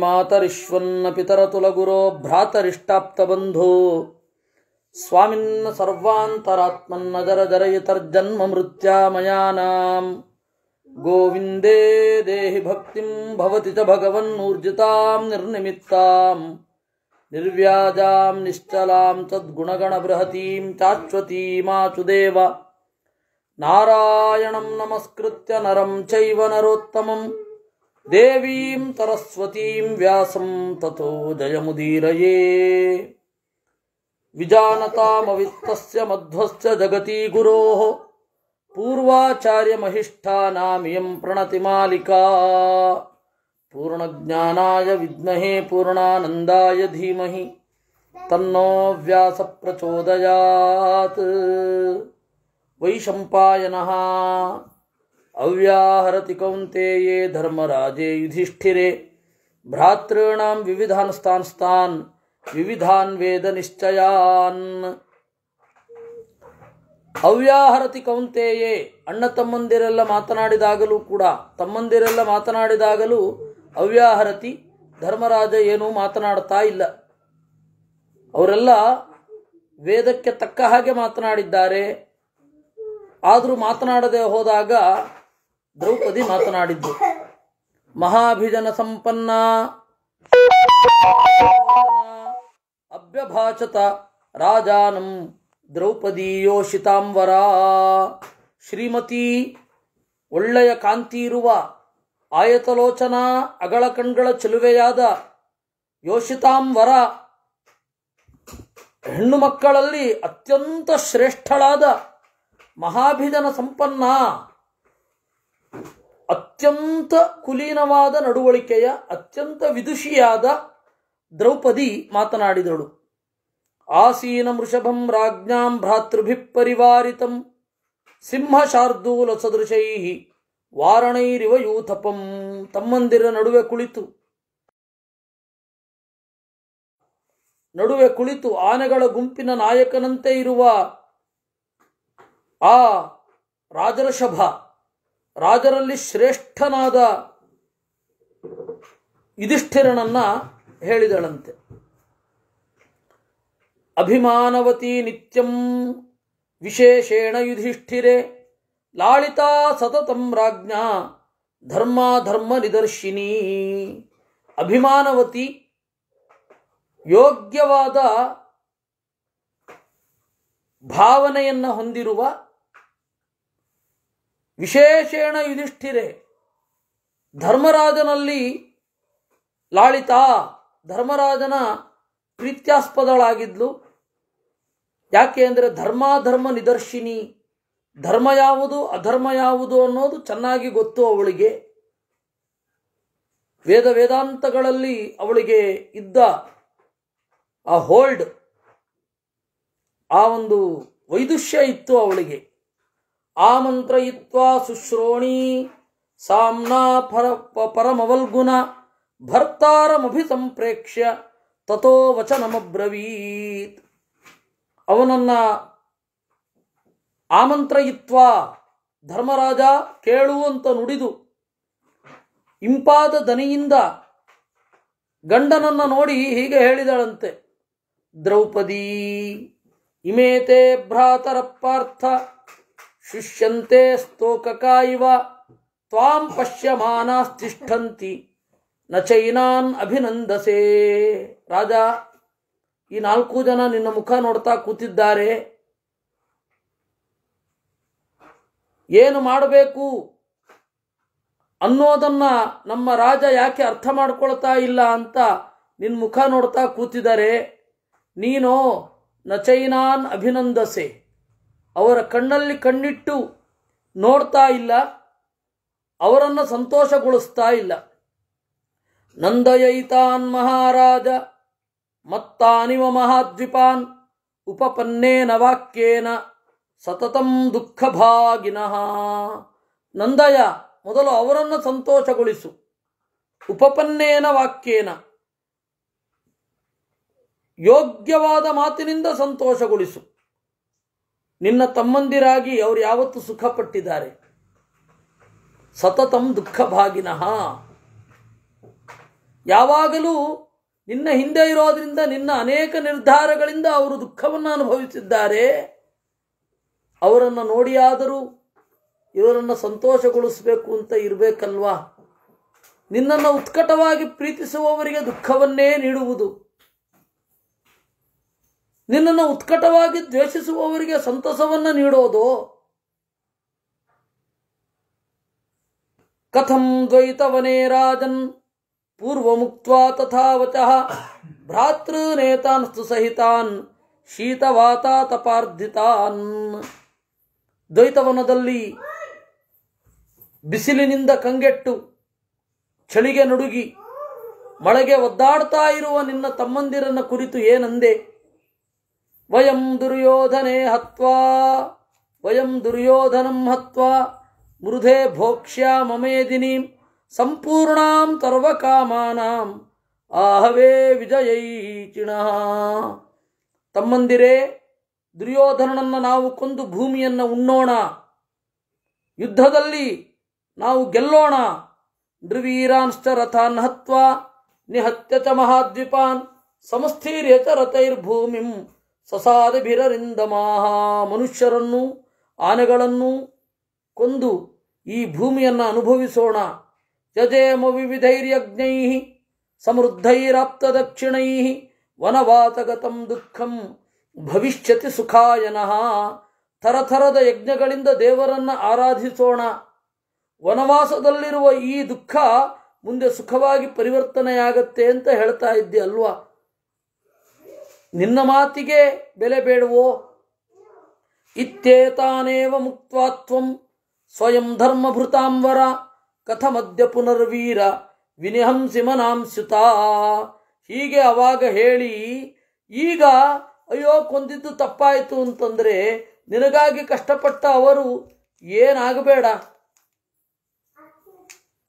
मातरिष्वन्न पितरतुलगुरो भ्रातरिष्टाप्तबन्धो स्वामिन्न जरजरयितर्जन्म मृत्या मयानाम् गोविन्दे देहि भक्तिम् भवति च भगवन्मूर्जिताम् निर्निमित्ताम् निर्व्याजाम् निश्चलाम् तद्गुणगणबृहतीम् चाश्वतीमाचुदेव नारायणम् नमस्कृत्य नरम् चैव नरोत्तमम् देवीं सरस्वतीं व्यासं ततो जयमुदीरये विजानतामवित्तस्य मध्वस्य जगती गुरोः पूर्वाचार्यमहिष्ठानामियं प्रणतिमालिका पूर्णज्ञानाय विद्महे पूर्णानन्दाय धीमहि तन्नो व्यासप्रचोदयात् वैशम्पायनः ಅವ್ಯಾಹರತಿ ಕೌಂತೆಯೇ ಧರ್ಮರಾಜೇ ಯುಧಿಷ್ಠಿರೇ ಭ್ರಾತೃಣಾಂ ವಿವಿಧಾನ್ ಸ್ಥಾನ್ ವಿವಿಧಾನ್ ವೇದ ನಿಶ್ಚಯಾನ್ ಅವ್ಯಾಹರತಿ ಕೌಂತೆಯೇ ಅಣ್ಣ ತಮ್ಮಂದಿರೆಲ್ಲ ಮಾತನಾಡಿದಾಗಲೂ ಕೂಡ ತಮ್ಮಂದಿರೆಲ್ಲ ಮಾತನಾಡಿದಾಗಲೂ ಅವ್ಯಾಹರತಿ ಧರ್ಮರಾಜ ಏನೂ ಮಾತನಾಡ್ತಾ ಇಲ್ಲ ಅವರೆಲ್ಲ ವೇದಕ್ಕೆ ತಕ್ಕ ಹಾಗೆ ಮಾತನಾಡಿದ್ದಾರೆ ಆದರೂ ಮಾತನಾಡದೆ ಹೋದಾಗ ದ್ರೌಪದಿ ಮಾತನಾಡಿದ್ದು ಮಹಾಭಿಜನ ಸಂಪನ್ನ ಅಭ್ಯಭಾಚತ ರಾಜಾನಂ ದ್ರೌಪದಿ ಯೋಷಿತಾಂಬರ ಶ್ರೀಮತಿ ಒಳ್ಳೆಯ ಕಾಂತಿ ಇರುವ ಆಯತಲೋಚನ ಅಗಳ ಕಣ್ಗಳ ಚೆಲುವೆಯಾದ ಯೋಷಿತಾಂಬರ ಹೆಣ್ಣು ಮಕ್ಕಳಲ್ಲಿ ಅತ್ಯಂತ ಶ್ರೇಷ್ಠಳಾದ ಮಹಾಭಿಜನ ಸಂಪನ್ನ ಅತ್ಯಂತ ಕುಲೀನವಾದ ನಡುವಳಿಕೆಯ ಅತ್ಯಂತ ವಿದುಷಿಯಾದ ದ್ರೌಪದಿ ಮಾತನಾಡಿದಳು ಆಸೀನ ವೃಷಭಂ ರಾಜ್ಞಾಂ ಭ್ರಾತೃಭಿ ಪರಿವಾರಿತಂ ಸಿಂಹ ಶಾರ್ದೂಲ ಸದೃಶೈ ವಾರಣೈರಿವ ಯೂಥಪಂ ತಮ್ಮಂದಿರ ನಡುವೆ ಕುಳಿತು ನಡುವೆ ಕುಳಿತು ಆನೆಗಳ ಗುಂಪಿನ ನಾಯಕನಂತೆ ಇರುವ ಆ ರಾಜರಷಭ ರಾಜರಲ್ಲಿ ಶ್ರೇಷ್ಠನಾದ ಯುಧಿಷ್ಠಿರನನ್ನ ಹೇಳಿದಳಂತೆ ಅಭಿಮಾನವತಿ ನಿತ್ಯಂ ವಿಶೇಷೇಣ ಯುಧಿಷ್ಠಿರೇ ಲಾಳಿತಾ ಸತತಂ ರಾಜ್ಞಾ ಧರ್ಮಾಧರ್ಮ ನಿದರ್ಶಿನಿ ಅಭಿಮಾನವತಿ ಯೋಗ್ಯವಾದ ಭಾವನೆಯನ್ನು ಹೊಂದಿರುವ ವಿಶೇಷೇಣ ಯುಧಿಷ್ಠಿರೇ ಧರ್ಮರಾಜನಲ್ಲಿ ಲಾಳಿತಾ ಧರ್ಮರಾಜನ ಪ್ರೀತ್ಯಾಸ್ಪದಳಾಗಿದ್ಲು ಯಾಕೆ ಅಂದರೆ ಧರ್ಮಾಧರ್ಮ ನಿದರ್ಶಿನಿ ಧರ್ಮ ಯಾವುದು ಅಧರ್ಮ ಯಾವುದು ಅನ್ನೋದು ಚೆನ್ನಾಗಿ ಗೊತ್ತು ಅವಳಿಗೆ ವೇದ ವೇದಾಂತಗಳಲ್ಲಿ ಅವಳಿಗೆ ಇದ್ದ ಆ ಹೋಲ್ಡ್ ಆ ಒಂದು ವೈದುಷ್ಯ ಇತ್ತು ಅವಳಿಗೆ ಆಮಂತ್ರಯಿತ್ವಾ ಶುಶ್ರೋಣಿ ಸಾಮ್ನಾ ಪರ ಪರಮವಲ್ಗುಣ ಸಂಪ್ರೇಕ್ಷ್ಯ ತಥೋ ವಚನಮಬ್ರವೀತ್ ಅವನನ್ನ ಆಮಂತ್ರಯಿತ್ವ ಧರ್ಮರಾಜ ಕೇಳುವಂತ ನುಡಿದು ಇಂಪಾದ ದನಿಯಿಂದ ಗಂಡನನ್ನು ನೋಡಿ ಹೀಗೆ ಹೇಳಿದಳಂತೆ ದ್ರೌಪದಿ ಇಮೇತೆ ಭ್ರಾತರ ಪಾರ್ಥ ಶುಷ್ಯಂತೆ ಸ್ತೋಕಕ ಇವ ತ್ವಾಂ ಪಶ್ಯಮಾನಾ ನ ಚೈನಾನ್ ಅಭಿನಂದಸೇ ರಾಜ ಈ ನಾಲ್ಕು ಜನ ನಿನ್ನ ಮುಖ ನೋಡ್ತಾ ಕೂತಿದ್ದಾರೆ ಏನು ಮಾಡಬೇಕು ಅನ್ನೋದನ್ನ ನಮ್ಮ ರಾಜ ಯಾಕೆ ಅರ್ಥ ಮಾಡ್ಕೊಳ್ತಾ ಇಲ್ಲ ಅಂತ ನಿನ್ನ ಮುಖ ನೋಡ್ತಾ ಕೂತಿದ್ದಾರೆ ನೀನು ನಚೈನಾನ್ ಅಭಿನಂದಸೆ ಅವರ ಕಣ್ಣಲ್ಲಿ ಕಣ್ಣಿಟ್ಟು ನೋಡ್ತಾ ಇಲ್ಲ ಅವರನ್ನು ಸಂತೋಷಗೊಳಿಸ್ತಾ ಇಲ್ಲ ನಂದಯೈತಾನ್ ಮಹಾರಾಜ ಮತ್ತಾನಿವ ಮಹಾದ್ವಿಪಾನ್ ಉಪಪನ್ನೇನ ವಾಕ್ಯೇನ ಸತತಂ ದುಃಖಭಾಗಿನಃ ನಂದಯ ಮೊದಲು ಅವರನ್ನು ಸಂತೋಷಗೊಳಿಸು ಉಪಪನ್ನೇನ ವಾಕ್ಯೇನ ಯೋಗ್ಯವಾದ ಮಾತಿನಿಂದ ಸಂತೋಷಗೊಳಿಸು ನಿನ್ನ ತಮ್ಮಂದಿರಾಗಿ ಅವ್ರು ಯಾವತ್ತು ಸುಖಪಟ್ಟಿದ್ದಾರೆ ಸತತಂ ದುಃಖ ಯಾವಾಗಲೂ ನಿನ್ನ ಹಿಂದೆ ಇರೋದ್ರಿಂದ ನಿನ್ನ ಅನೇಕ ನಿರ್ಧಾರಗಳಿಂದ ಅವರು ದುಃಖವನ್ನು ಅನುಭವಿಸಿದ್ದಾರೆ ಅವರನ್ನು ನೋಡಿಯಾದರೂ ಇವರನ್ನು ಸಂತೋಷಗೊಳಿಸಬೇಕು ಅಂತ ಇರಬೇಕಲ್ವಾ ನಿನ್ನನ್ನು ಉತ್ಕಟವಾಗಿ ಪ್ರೀತಿಸುವವರಿಗೆ ದುಃಖವನ್ನೇ ನೀಡುವುದು ನಿನ್ನನ್ನು ಉತ್ಕಟವಾಗಿ ದ್ವೇಷಿಸುವವರಿಗೆ ಸಂತಸವನ್ನು ನೀಡೋದು ಕಥಂ ದ್ವೈತವನೇ ರಾಜನ್ ಪೂರ್ವ ಮುಕ್ತ ಭ್ರಾತೃ ಭ್ರಾತೃ ಸಹಿತಾನ್ ಶೀತವಾತ ತಪಾರ್ಧಿತಾನ್ ದ್ವೈತವನದಲ್ಲಿ ಬಿಸಿಲಿನಿಂದ ಕಂಗೆಟ್ಟು ಚಳಿಗೆ ನಡುಗಿ ಮಳೆಗೆ ಒದ್ದಾಡ್ತಾ ಇರುವ ನಿನ್ನ ತಮ್ಮಂದಿರನ ಕುರಿತು ಏನಂದೆ ವಯಂ ದುರ್ಯೋಧನೆ ಹತ್ವಾ ವಯಂ ದುರ್ಯೋಧನಂ ಹತ್ವಾ ಮೃಧೆ ಭೋಕ್ಷ್ಯ ಮಮೇದಿನಿ ಸಂಪೂರ್ಣಾಂ ಸರ್ವಕಾಮಾನಾಂ ಆಹವೇ ವಿಜಯೈಚಿಣ ತಮ್ಮಂದಿರೇ ದುರ್ಯೋಧನನನ್ನು ನಾವು ಕೊಂದು ಭೂಮಿಯನ್ನು ಉಣ್ಣೋಣ ಯುದ್ಧದಲ್ಲಿ ನಾವು ಗೆಲ್ಲೋಣ ನೃವೀರಾಂಶ್ಚ ರಥಾನ್ ಹತ್ವಾ ನಿಹತ್ಯ ಚ ಮಹಾದ್ವಿಪಾನ್ ಸಮಸ್ಥೀರ್ಯ ಚ ರಥೈರ್ಭೂಮಿಂ ಸಸಾದ ಬಿರರಿಂದ ಮಹಾ ಮನುಷ್ಯರನ್ನು ಆನೆಗಳನ್ನು ಕೊಂದು ಈ ಭೂಮಿಯನ್ನು ಅನುಭವಿಸೋಣ ಯಜೇಮ ವಿವಿಧೈರ್ಯಜ್ಞೈ ಸಮೃದ್ಧೈರಾಪ್ತ ದಕ್ಷಿಣೈ ವನವಾತಗತಂ ದುಃಖಂ ಭವಿಷ್ಯತಿ ಸುಖಾಯನಃ ಥರಥರದ ಯಜ್ಞಗಳಿಂದ ದೇವರನ್ನು ಆರಾಧಿಸೋಣ ವನವಾಸದಲ್ಲಿರುವ ಈ ದುಃಖ ಮುಂದೆ ಸುಖವಾಗಿ ಪರಿವರ್ತನೆಯಾಗತ್ತೆ ಅಂತ ಹೇಳ್ತಾ ಇದ್ದೆ ಅಲ್ವಾ ನಿನ್ನ ಮಾತಿಗೆ ಬೆಲೆ ಬೇಡುವೋ ಇತ್ಯೇತಾನೇವ ಮುಕ್ತಾತ್ವಂ ಸ್ವಯಂ ಧರ್ಮಭೃತಾಂವರ ಕಥಮದ್ಯ ಪುನರ್ವೀರ ವಿನಿಹಂಸಿ ಹೀಗೆ ಅವಾಗ ಹೇಳಿ ಈಗ ಅಯ್ಯೋ ಕೊಂದಿದ್ದು ತಪ್ಪಾಯಿತು ಅಂತಂದರೆ ನಿನಗಾಗಿ ಕಷ್ಟಪಟ್ಟ ಅವರು ಏನಾಗಬೇಡ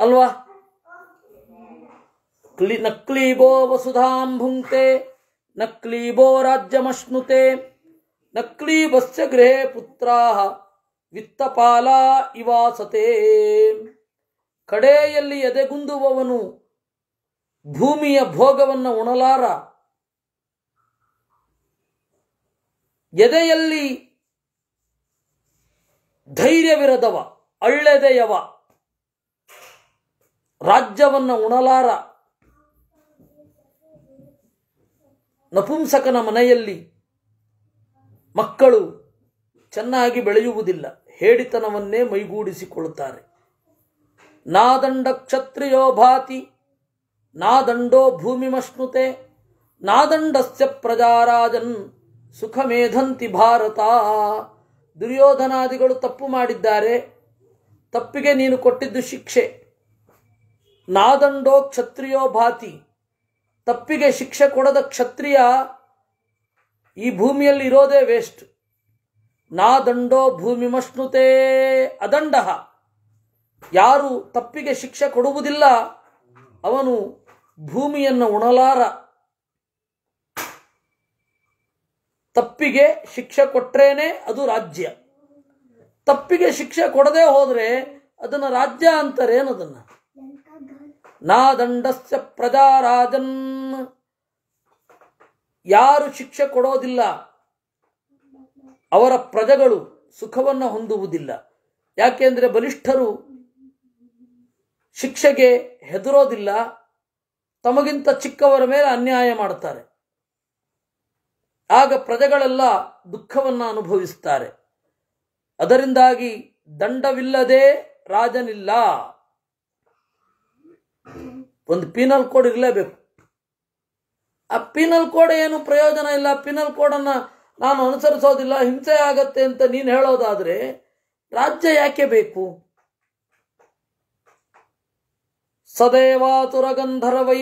ಅಲ್ವಾ ಕ್ಲಿ ನಕ್ಲೀಬೋ ವಸುಧಾಂಭುಂಕ್ತೆ ನಕ್ಲೀಬೋ ರಾಜ್ಯಮಶ್ನುತೆ ನಕ್ಲೀಬಸ್ಯ ಗೃಹೇ ಪುತ್ರ ವಿತ್ತಪಾಲ ಇವಾಸತೆ ಕಡೆಯಲ್ಲಿ ಎದೆಗುಂದುವವನು ಭೂಮಿಯ ಭೋಗವನ್ನು ಉಣಲಾರ ಎದೆಯಲ್ಲಿ ಧೈರ್ಯವಿರದವ ಅಳ್ಳೆದೆಯವ ರಾಜ್ಯವನ್ನು ಉಣಲಾರ ನಪುಂಸಕನ ಮನೆಯಲ್ಲಿ ಮಕ್ಕಳು ಚೆನ್ನಾಗಿ ಬೆಳೆಯುವುದಿಲ್ಲ ಹೇಡಿತನವನ್ನೇ ಮೈಗೂಡಿಸಿಕೊಳ್ಳುತ್ತಾರೆ ನಾದಂಡ ಕ್ಷತ್ರಿಯೋ ಭಾತಿ ನಾದಂಡೋ ಭೂಮಿಮಶ್ನುತೆ ನಾದಂಡಸ್ಯ ಪ್ರಜಾರಾಜನ್ ಸುಖಮೇಧಂತಿ ಭಾರತ ದುರ್ಯೋಧನಾದಿಗಳು ತಪ್ಪು ಮಾಡಿದ್ದಾರೆ ತಪ್ಪಿಗೆ ನೀನು ಕೊಟ್ಟಿದ್ದು ಶಿಕ್ಷೆ ನಾದಂಡೋ ಕ್ಷತ್ರಿಯೋ ಭಾತಿ ತಪ್ಪಿಗೆ ಶಿಕ್ಷೆ ಕೊಡದ ಕ್ಷತ್ರಿಯ ಈ ಭೂಮಿಯಲ್ಲಿ ಇರೋದೇ ವೇಸ್ಟ್ ನಾ ದಂಡೋ ಭೂಮಿ ಮಷ್ಣುತೇ ಅದಂಡ ಯಾರು ತಪ್ಪಿಗೆ ಶಿಕ್ಷೆ ಕೊಡುವುದಿಲ್ಲ ಅವನು ಭೂಮಿಯನ್ನು ಉಣಲಾರ ತಪ್ಪಿಗೆ ಶಿಕ್ಷೆ ಕೊಟ್ರೇನೆ ಅದು ರಾಜ್ಯ ತಪ್ಪಿಗೆ ಶಿಕ್ಷೆ ಕೊಡದೇ ಹೋದರೆ ಅದನ್ನು ರಾಜ್ಯ ಅಂತಾರೆ ಅದನ್ನು ನಾದಂಡಸ್ಯ ಪ್ರಜಾರಾಜನ್ ಯಾರು ಶಿಕ್ಷೆ ಕೊಡೋದಿಲ್ಲ ಅವರ ಪ್ರಜೆಗಳು ಸುಖವನ್ನು ಹೊಂದುವುದಿಲ್ಲ ಯಾಕೆಂದರೆ ಬಲಿಷ್ಠರು ಶಿಕ್ಷೆಗೆ ಹೆದರೋದಿಲ್ಲ ತಮಗಿಂತ ಚಿಕ್ಕವರ ಮೇಲೆ ಅನ್ಯಾಯ ಮಾಡುತ್ತಾರೆ ಆಗ ಪ್ರಜೆಗಳೆಲ್ಲ ದುಃಖವನ್ನು ಅನುಭವಿಸುತ್ತಾರೆ ಅದರಿಂದಾಗಿ ದಂಡವಿಲ್ಲದೆ ರಾಜನಿಲ್ಲ ಒಂದು ಪೀನಲ್ ಕೋಡ್ ಇರಲೇಬೇಕು ಆ ಪೀನಲ್ ಕೋಡ್ ಏನು ಪ್ರಯೋಜನ ಇಲ್ಲ ಪೀನಲ್ ಕೋಡನ್ನು ನಾನು ಅನುಸರಿಸೋದಿಲ್ಲ ಹಿಂಸೆ ಆಗತ್ತೆ ಅಂತ ನೀನು ಹೇಳೋದಾದರೆ ರಾಜ್ಯ ಯಾಕೆ ಬೇಕು ಸದೇವಾತುರಗಂಧರ್ವೈ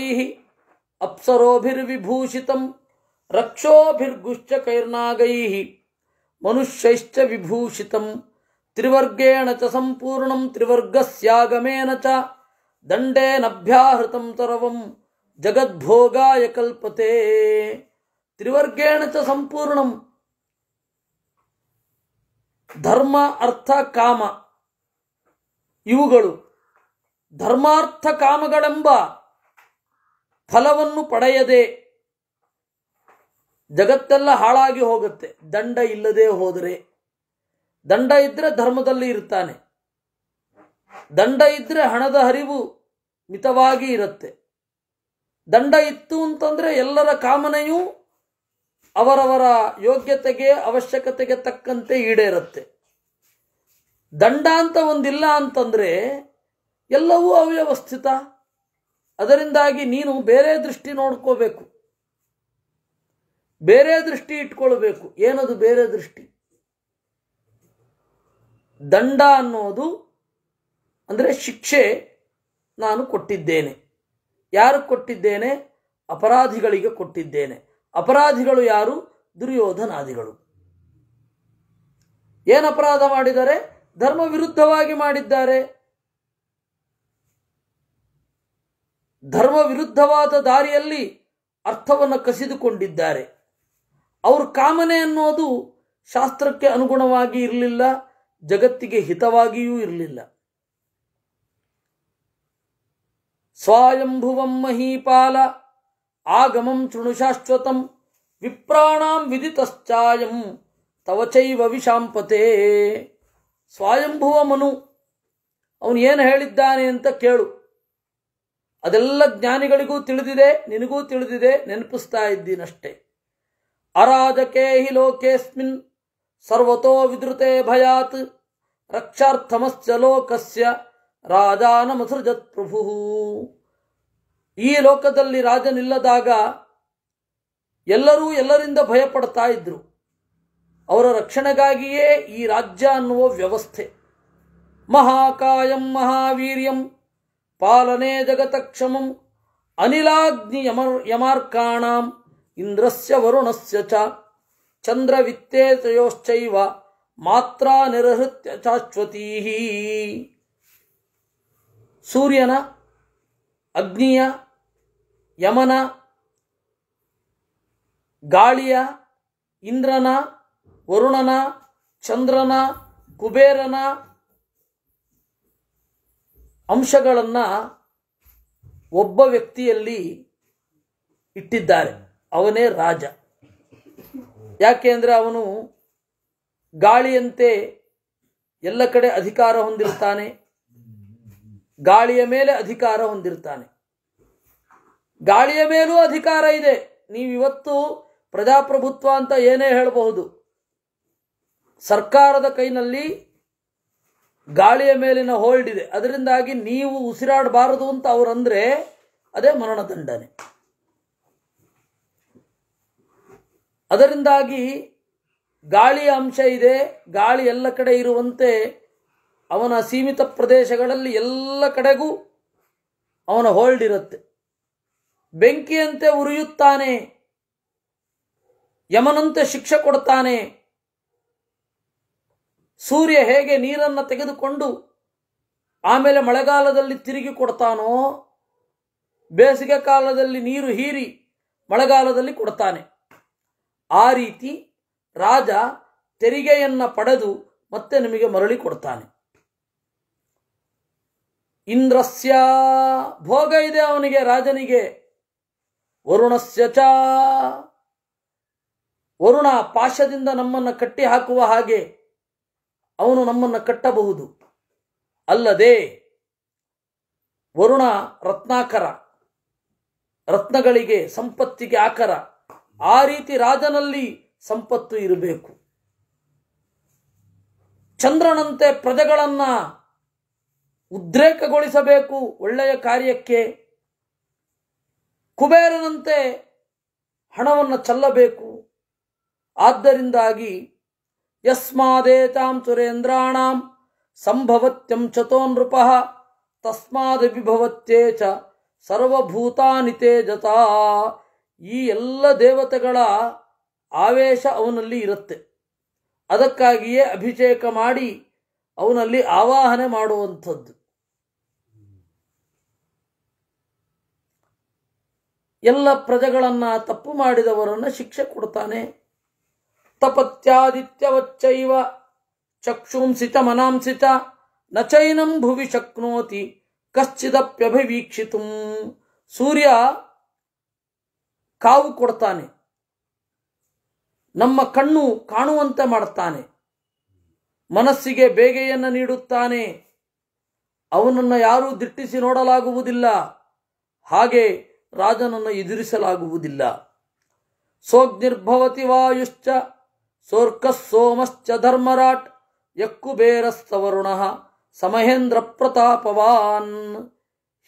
ಅಪ್ಸರೋಭಿರ್ವಿಭೂಷಿತಂ ರಕ್ಷೋಭಿರ್ಗುಶ್ಚ ಕೈರ್ನಾಗೈ ಮನುಷ್ಯೈಶ್ಚ ವಿಭೂಷಿತಂ ತ್ರಿವರ್ಗೇಣ ಚ ಸಂಪೂರ್ಣಂ ತ್ರಿವರ್ಗಸ್ಯಾಗಮೇನ ಚ ದಂಡೇನಭ್ಯಾಹೃತಂ ತರವಂ ಜಗದ್ಭೋಗಾಯ ಕಲ್ಪತೆ ತ್ರಿವರ್ಗೇಣ ಚ ಸಂಪೂರ್ಣಂ ಧರ್ಮ ಅರ್ಥ ಕಾಮ ಇವುಗಳು ಧರ್ಮಾರ್ಥ ಕಾಮಗಳೆಂಬ ಫಲವನ್ನು ಪಡೆಯದೆ ಜಗತ್ತೆಲ್ಲ ಹಾಳಾಗಿ ಹೋಗುತ್ತೆ ದಂಡ ಇಲ್ಲದೆ ಹೋದರೆ ದಂಡ ಇದ್ದರೆ ಧರ್ಮದಲ್ಲಿ ಇರ್ತಾನೆ ದಂಡ ಇದ್ದರೆ ಹಣದ ಹರಿವು ಮಿತವಾಗಿ ಇರುತ್ತೆ ದಂಡ ಇತ್ತು ಅಂತಂದರೆ ಎಲ್ಲರ ಕಾಮನೆಯೂ ಅವರವರ ಯೋಗ್ಯತೆಗೆ ಅವಶ್ಯಕತೆಗೆ ತಕ್ಕಂತೆ ಈಡೇರುತ್ತೆ ದಂಡ ಅಂತ ಒಂದಿಲ್ಲ ಅಂತಂದರೆ ಎಲ್ಲವೂ ಅವ್ಯವಸ್ಥಿತ ಅದರಿಂದಾಗಿ ನೀನು ಬೇರೆ ದೃಷ್ಟಿ ನೋಡ್ಕೋಬೇಕು ಬೇರೆ ದೃಷ್ಟಿ ಇಟ್ಕೊಳ್ಬೇಕು ಏನದು ಬೇರೆ ದೃಷ್ಟಿ ದಂಡ ಅನ್ನೋದು ಅಂದರೆ ಶಿಕ್ಷೆ ನಾನು ಕೊಟ್ಟಿದ್ದೇನೆ ಯಾರು ಕೊಟ್ಟಿದ್ದೇನೆ ಅಪರಾಧಿಗಳಿಗೆ ಕೊಟ್ಟಿದ್ದೇನೆ ಅಪರಾಧಿಗಳು ಯಾರು ದುರ್ಯೋಧನಾದಿಗಳು ಏನು ಅಪರಾಧ ಮಾಡಿದರೆ ಧರ್ಮ ವಿರುದ್ಧವಾಗಿ ಮಾಡಿದ್ದಾರೆ ಧರ್ಮ ವಿರುದ್ಧವಾದ ದಾರಿಯಲ್ಲಿ ಅರ್ಥವನ್ನು ಕಸಿದುಕೊಂಡಿದ್ದಾರೆ ಅವ್ರ ಕಾಮನೆ ಅನ್ನೋದು ಶಾಸ್ತ್ರಕ್ಕೆ ಅನುಗುಣವಾಗಿ ಇರಲಿಲ್ಲ ಜಗತ್ತಿಗೆ ಹಿತವಾಗಿಯೂ ಇರಲಿಲ್ಲ ಸ್ವಯಂಭುವಂ ಮಹೀಪಾಲ ಆಗಮಂ ತೃಣುಶಾಶ್ವತಂ ವಿಪ್ರಾಣಾಂ ವಿದಿತಶ್ಚಾಯಂ ತವಚೈವ ವಿಶಾಂಪತೆ ಸ್ವಾಯಂಭುವ ಮನು ಅವನು ಏನು ಹೇಳಿದ್ದಾನೆ ಅಂತ ಕೇಳು ಅದೆಲ್ಲ ಜ್ಞಾನಿಗಳಿಗೂ ತಿಳಿದಿದೆ ನಿನಗೂ ತಿಳಿದಿದೆ ನೆನಪಿಸ್ತಾ ಇದ್ದೀನಷ್ಟೇ ಅರಾಜಕೇ ಹಿ ಲೋಕೇಸ್ಮಿನ್ ಸರ್ವತೋ ವಿದೃತೆ ಭಯಾತ್ ರಕ್ಷಾರ್ಥಮಶ್ಚ ಲೋಕಸ್ಯ ರಾಧಾನಮಸೃಜತ್ ಪ್ರಭು ಈ ಲೋಕದಲ್ಲಿ ರಾಜನಿಲ್ಲದಾಗ ಎಲ್ಲರೂ ಎಲ್ಲರಿಂದ ಭಯಪಡ್ತಾ ಇದ್ರು ಅವರ ರಕ್ಷಣೆಗಾಗಿಯೇ ಈ ರಾಜ್ಯ ಅನ್ನುವ ವ್ಯವಸ್ಥೆ ಮಹಾಕಾಯಂ ಮಹಾವೀರ್ಯಂ ಪಾಲನೆ ಜಗತಕ್ಷಮಂ ಅನಿಲಾಗ್ನಿ ಯಮರ್ ಯಮಾರ್ಕಾಣಾಂ ಇಂದ್ರಸ್ಯ ವರುಣಸ್ಯ ಚ ಚಂದ್ರವಿತ್ತೇತಯೋಶ್ಚೈವ ಮಾತ್ರ ನಿರಹೃತ್ಯ ಚಾಶ್ವತೀ ಸೂರ್ಯನ ಅಗ್ನಿಯ ಯಮನ ಗಾಳಿಯ ಇಂದ್ರನ ವರುಣನ ಚಂದ್ರನ ಕುಬೇರನ ಅಂಶಗಳನ್ನು ಒಬ್ಬ ವ್ಯಕ್ತಿಯಲ್ಲಿ ಇಟ್ಟಿದ್ದಾರೆ ಅವನೇ ರಾಜ ಯಾಕೆ ಅಂದರೆ ಅವನು ಗಾಳಿಯಂತೆ ಎಲ್ಲ ಕಡೆ ಅಧಿಕಾರ ಹೊಂದಿರ್ತಾನೆ ಗಾಳಿಯ ಮೇಲೆ ಅಧಿಕಾರ ಹೊಂದಿರ್ತಾನೆ ಗಾಳಿಯ ಮೇಲೂ ಅಧಿಕಾರ ಇದೆ ನೀವಿವತ್ತು ಪ್ರಜಾಪ್ರಭುತ್ವ ಅಂತ ಏನೇ ಹೇಳಬಹುದು ಸರ್ಕಾರದ ಕೈನಲ್ಲಿ ಗಾಳಿಯ ಮೇಲಿನ ಹೋಲ್ಡ್ ಇದೆ ಅದರಿಂದಾಗಿ ನೀವು ಉಸಿರಾಡಬಾರದು ಅಂತ ಅವರಂದ್ರೆ ಅದೇ ಮರಣದಂಡನೆ ಅದರಿಂದಾಗಿ ಗಾಳಿಯ ಅಂಶ ಇದೆ ಗಾಳಿ ಎಲ್ಲ ಕಡೆ ಇರುವಂತೆ ಅವನ ಸೀಮಿತ ಪ್ರದೇಶಗಳಲ್ಲಿ ಎಲ್ಲ ಕಡೆಗೂ ಅವನ ಹೋಲ್ಡ್ ಇರುತ್ತೆ ಬೆಂಕಿಯಂತೆ ಉರಿಯುತ್ತಾನೆ ಯಮನಂತೆ ಶಿಕ್ಷೆ ಕೊಡ್ತಾನೆ ಸೂರ್ಯ ಹೇಗೆ ನೀರನ್ನು ತೆಗೆದುಕೊಂಡು ಆಮೇಲೆ ಮಳೆಗಾಲದಲ್ಲಿ ತಿರುಗಿ ಕೊಡ್ತಾನೋ ಬೇಸಿಗೆ ಕಾಲದಲ್ಲಿ ನೀರು ಹೀರಿ ಮಳೆಗಾಲದಲ್ಲಿ ಕೊಡ್ತಾನೆ ಆ ರೀತಿ ರಾಜ ತೆರಿಗೆಯನ್ನು ಪಡೆದು ಮತ್ತೆ ನಿಮಗೆ ಮರಳಿ ಕೊಡ್ತಾನೆ ಇಂದ್ರಸ್ಯ ಭೋಗ ಇದೆ ಅವನಿಗೆ ರಾಜನಿಗೆ ವರುಣಸ್ಯ ಚ ವರುಣ ಪಾಶದಿಂದ ನಮ್ಮನ್ನು ಕಟ್ಟಿ ಹಾಕುವ ಹಾಗೆ ಅವನು ನಮ್ಮನ್ನು ಕಟ್ಟಬಹುದು ಅಲ್ಲದೆ ವರುಣ ರತ್ನಾಕರ ರತ್ನಗಳಿಗೆ ಸಂಪತ್ತಿಗೆ ಆಕರ ಆ ರೀತಿ ರಾಜನಲ್ಲಿ ಸಂಪತ್ತು ಇರಬೇಕು ಚಂದ್ರನಂತೆ ಪ್ರಜೆಗಳನ್ನ ಉದ್ರೇಕಗೊಳಿಸಬೇಕು ಒಳ್ಳೆಯ ಕಾರ್ಯಕ್ಕೆ ಕುಬೇರನಂತೆ ಹಣವನ್ನು ಚಲ್ಲಬೇಕು ಆದ್ದರಿಂದಾಗಿ ಯಸ್ಮಾದೇತಾಂ ಸುರೇಂದ್ರಾಣ ಸಂಭವತ್ಯಂ ಚತೋ ನೃಪ ತಸ್ಮಾದ ವಿಭವತ್ತೇ ಚ ಸರ್ವಭೂತಾನಿತೇ ಜತಾ ಈ ಎಲ್ಲ ದೇವತೆಗಳ ಆವೇಶ ಅವನಲ್ಲಿ ಇರುತ್ತೆ ಅದಕ್ಕಾಗಿಯೇ ಅಭಿಷೇಕ ಮಾಡಿ ಅವನಲ್ಲಿ ಆವಾಹನೆ ಮಾಡುವಂಥದ್ದು ಎಲ್ಲ ಪ್ರಜೆಗಳನ್ನು ತಪ್ಪು ಮಾಡಿದವರನ್ನು ಶಿಕ್ಷೆ ಕೊಡ್ತಾನೆ ತಪತ್ಯಾದಿತ್ಯವಚ್ಚೈವ ಚಕ್ಷುಂಸಿತ ಮನಾಂಸಿತ ನಚೈನಂ ಭುವಿ ಶಕ್ನೋತಿ ಕಶ್ಚಿದಪ್ಯಭಿವೀಕ್ಷಿತು ಸೂರ್ಯ ಕಾವು ಕೊಡ್ತಾನೆ ನಮ್ಮ ಕಣ್ಣು ಕಾಣುವಂತೆ ಮಾಡುತ್ತಾನೆ ಮನಸ್ಸಿಗೆ ಬೇಗೆಯನ್ನು ನೀಡುತ್ತಾನೆ ಅವನನ್ನು ಯಾರೂ ದಿಟ್ಟಿಸಿ ನೋಡಲಾಗುವುದಿಲ್ಲ ಹಾಗೆ ರಾಜನನ್ನು ಎದುರಿಸಲಾಗುವುದಿಲ್ಲ ಸೋಗ್ನಿರ್ಭವತಿ ವಾಯುಶ್ಚ ಸೋರ್ಕಸ್ ಸೋಮಶ್ಚ ಧರ್ಮರಾಟ್ ಯಕ್ಕುಬೇರ ಸವರುಣ ಸಮಹೇಂದ್ರ ಪ್ರತಾಪವಾನ್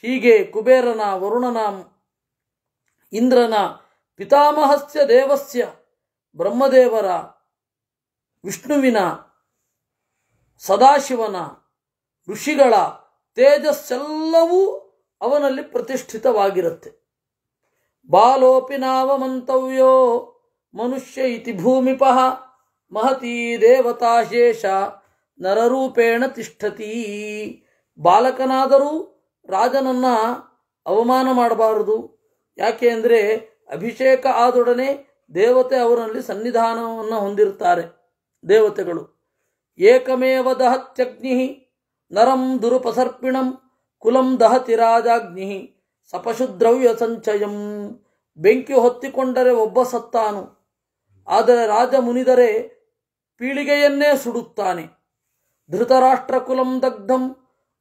ಹೀಗೆ ಕುಬೇರನ ವರುಣನ ಇಂದ್ರನ ಪಿತಾಮಹಸ್ಯ ದೇವಸ್ಯ ಬ್ರಹ್ಮದೇವರ ವಿಷ್ಣುವಿನ ಸದಾಶಿವನ ಋಷಿಗಳ ತೇಜಸ್ಸೆಲ್ಲವೂ ಅವನಲ್ಲಿ ಪ್ರತಿಷ್ಠಿತವಾಗಿರುತ್ತೆ ಬಾಲೋಪಿ ನಾವಮಂತವ್ಯೋ ಮನುಷ್ಯ ಇತಿ ಭೂಮಿಪಃ ಮಹತಿ ದೇವತಾಶೇಷ ನರರೂಪೇಣ ತಿಷ್ಠತೀ ಬಾಲಕನಾದರೂ ರಾಜನನ್ನ ಅವಮಾನ ಮಾಡಬಾರದು ಯಾಕೆ ಅಂದರೆ ಅಭಿಷೇಕ ಆದೊಡನೆ ದೇವತೆ ಅವರಲ್ಲಿ ಸನ್ನಿಧಾನವನ್ನು ಹೊಂದಿರುತ್ತಾರೆ ದೇವತೆಗಳು ಏಕಮೇವ ದಹತ್ಯಗ್ನಿ ನರಂ ದುರುಪಸರ್ಪಿಣಂ ಕುಲಂ ದಹತಿ ರಾಜಾಗ್ನಿ ಸಪಶುದ್ರವ್ಯ ಸಂಚಯಂ ಬೆಂಕಿ ಹೊತ್ತಿಕೊಂಡರೆ ಒಬ್ಬ ಸತ್ತಾನು ಆದರೆ ರಾಜ ಮುನಿದರೆ ಪೀಳಿಗೆಯನ್ನೇ ಸುಡುತ್ತಾನೆ ಧೃತರಾಷ್ಟ್ರ ಕುಲಂ ದಗ್ಧಂ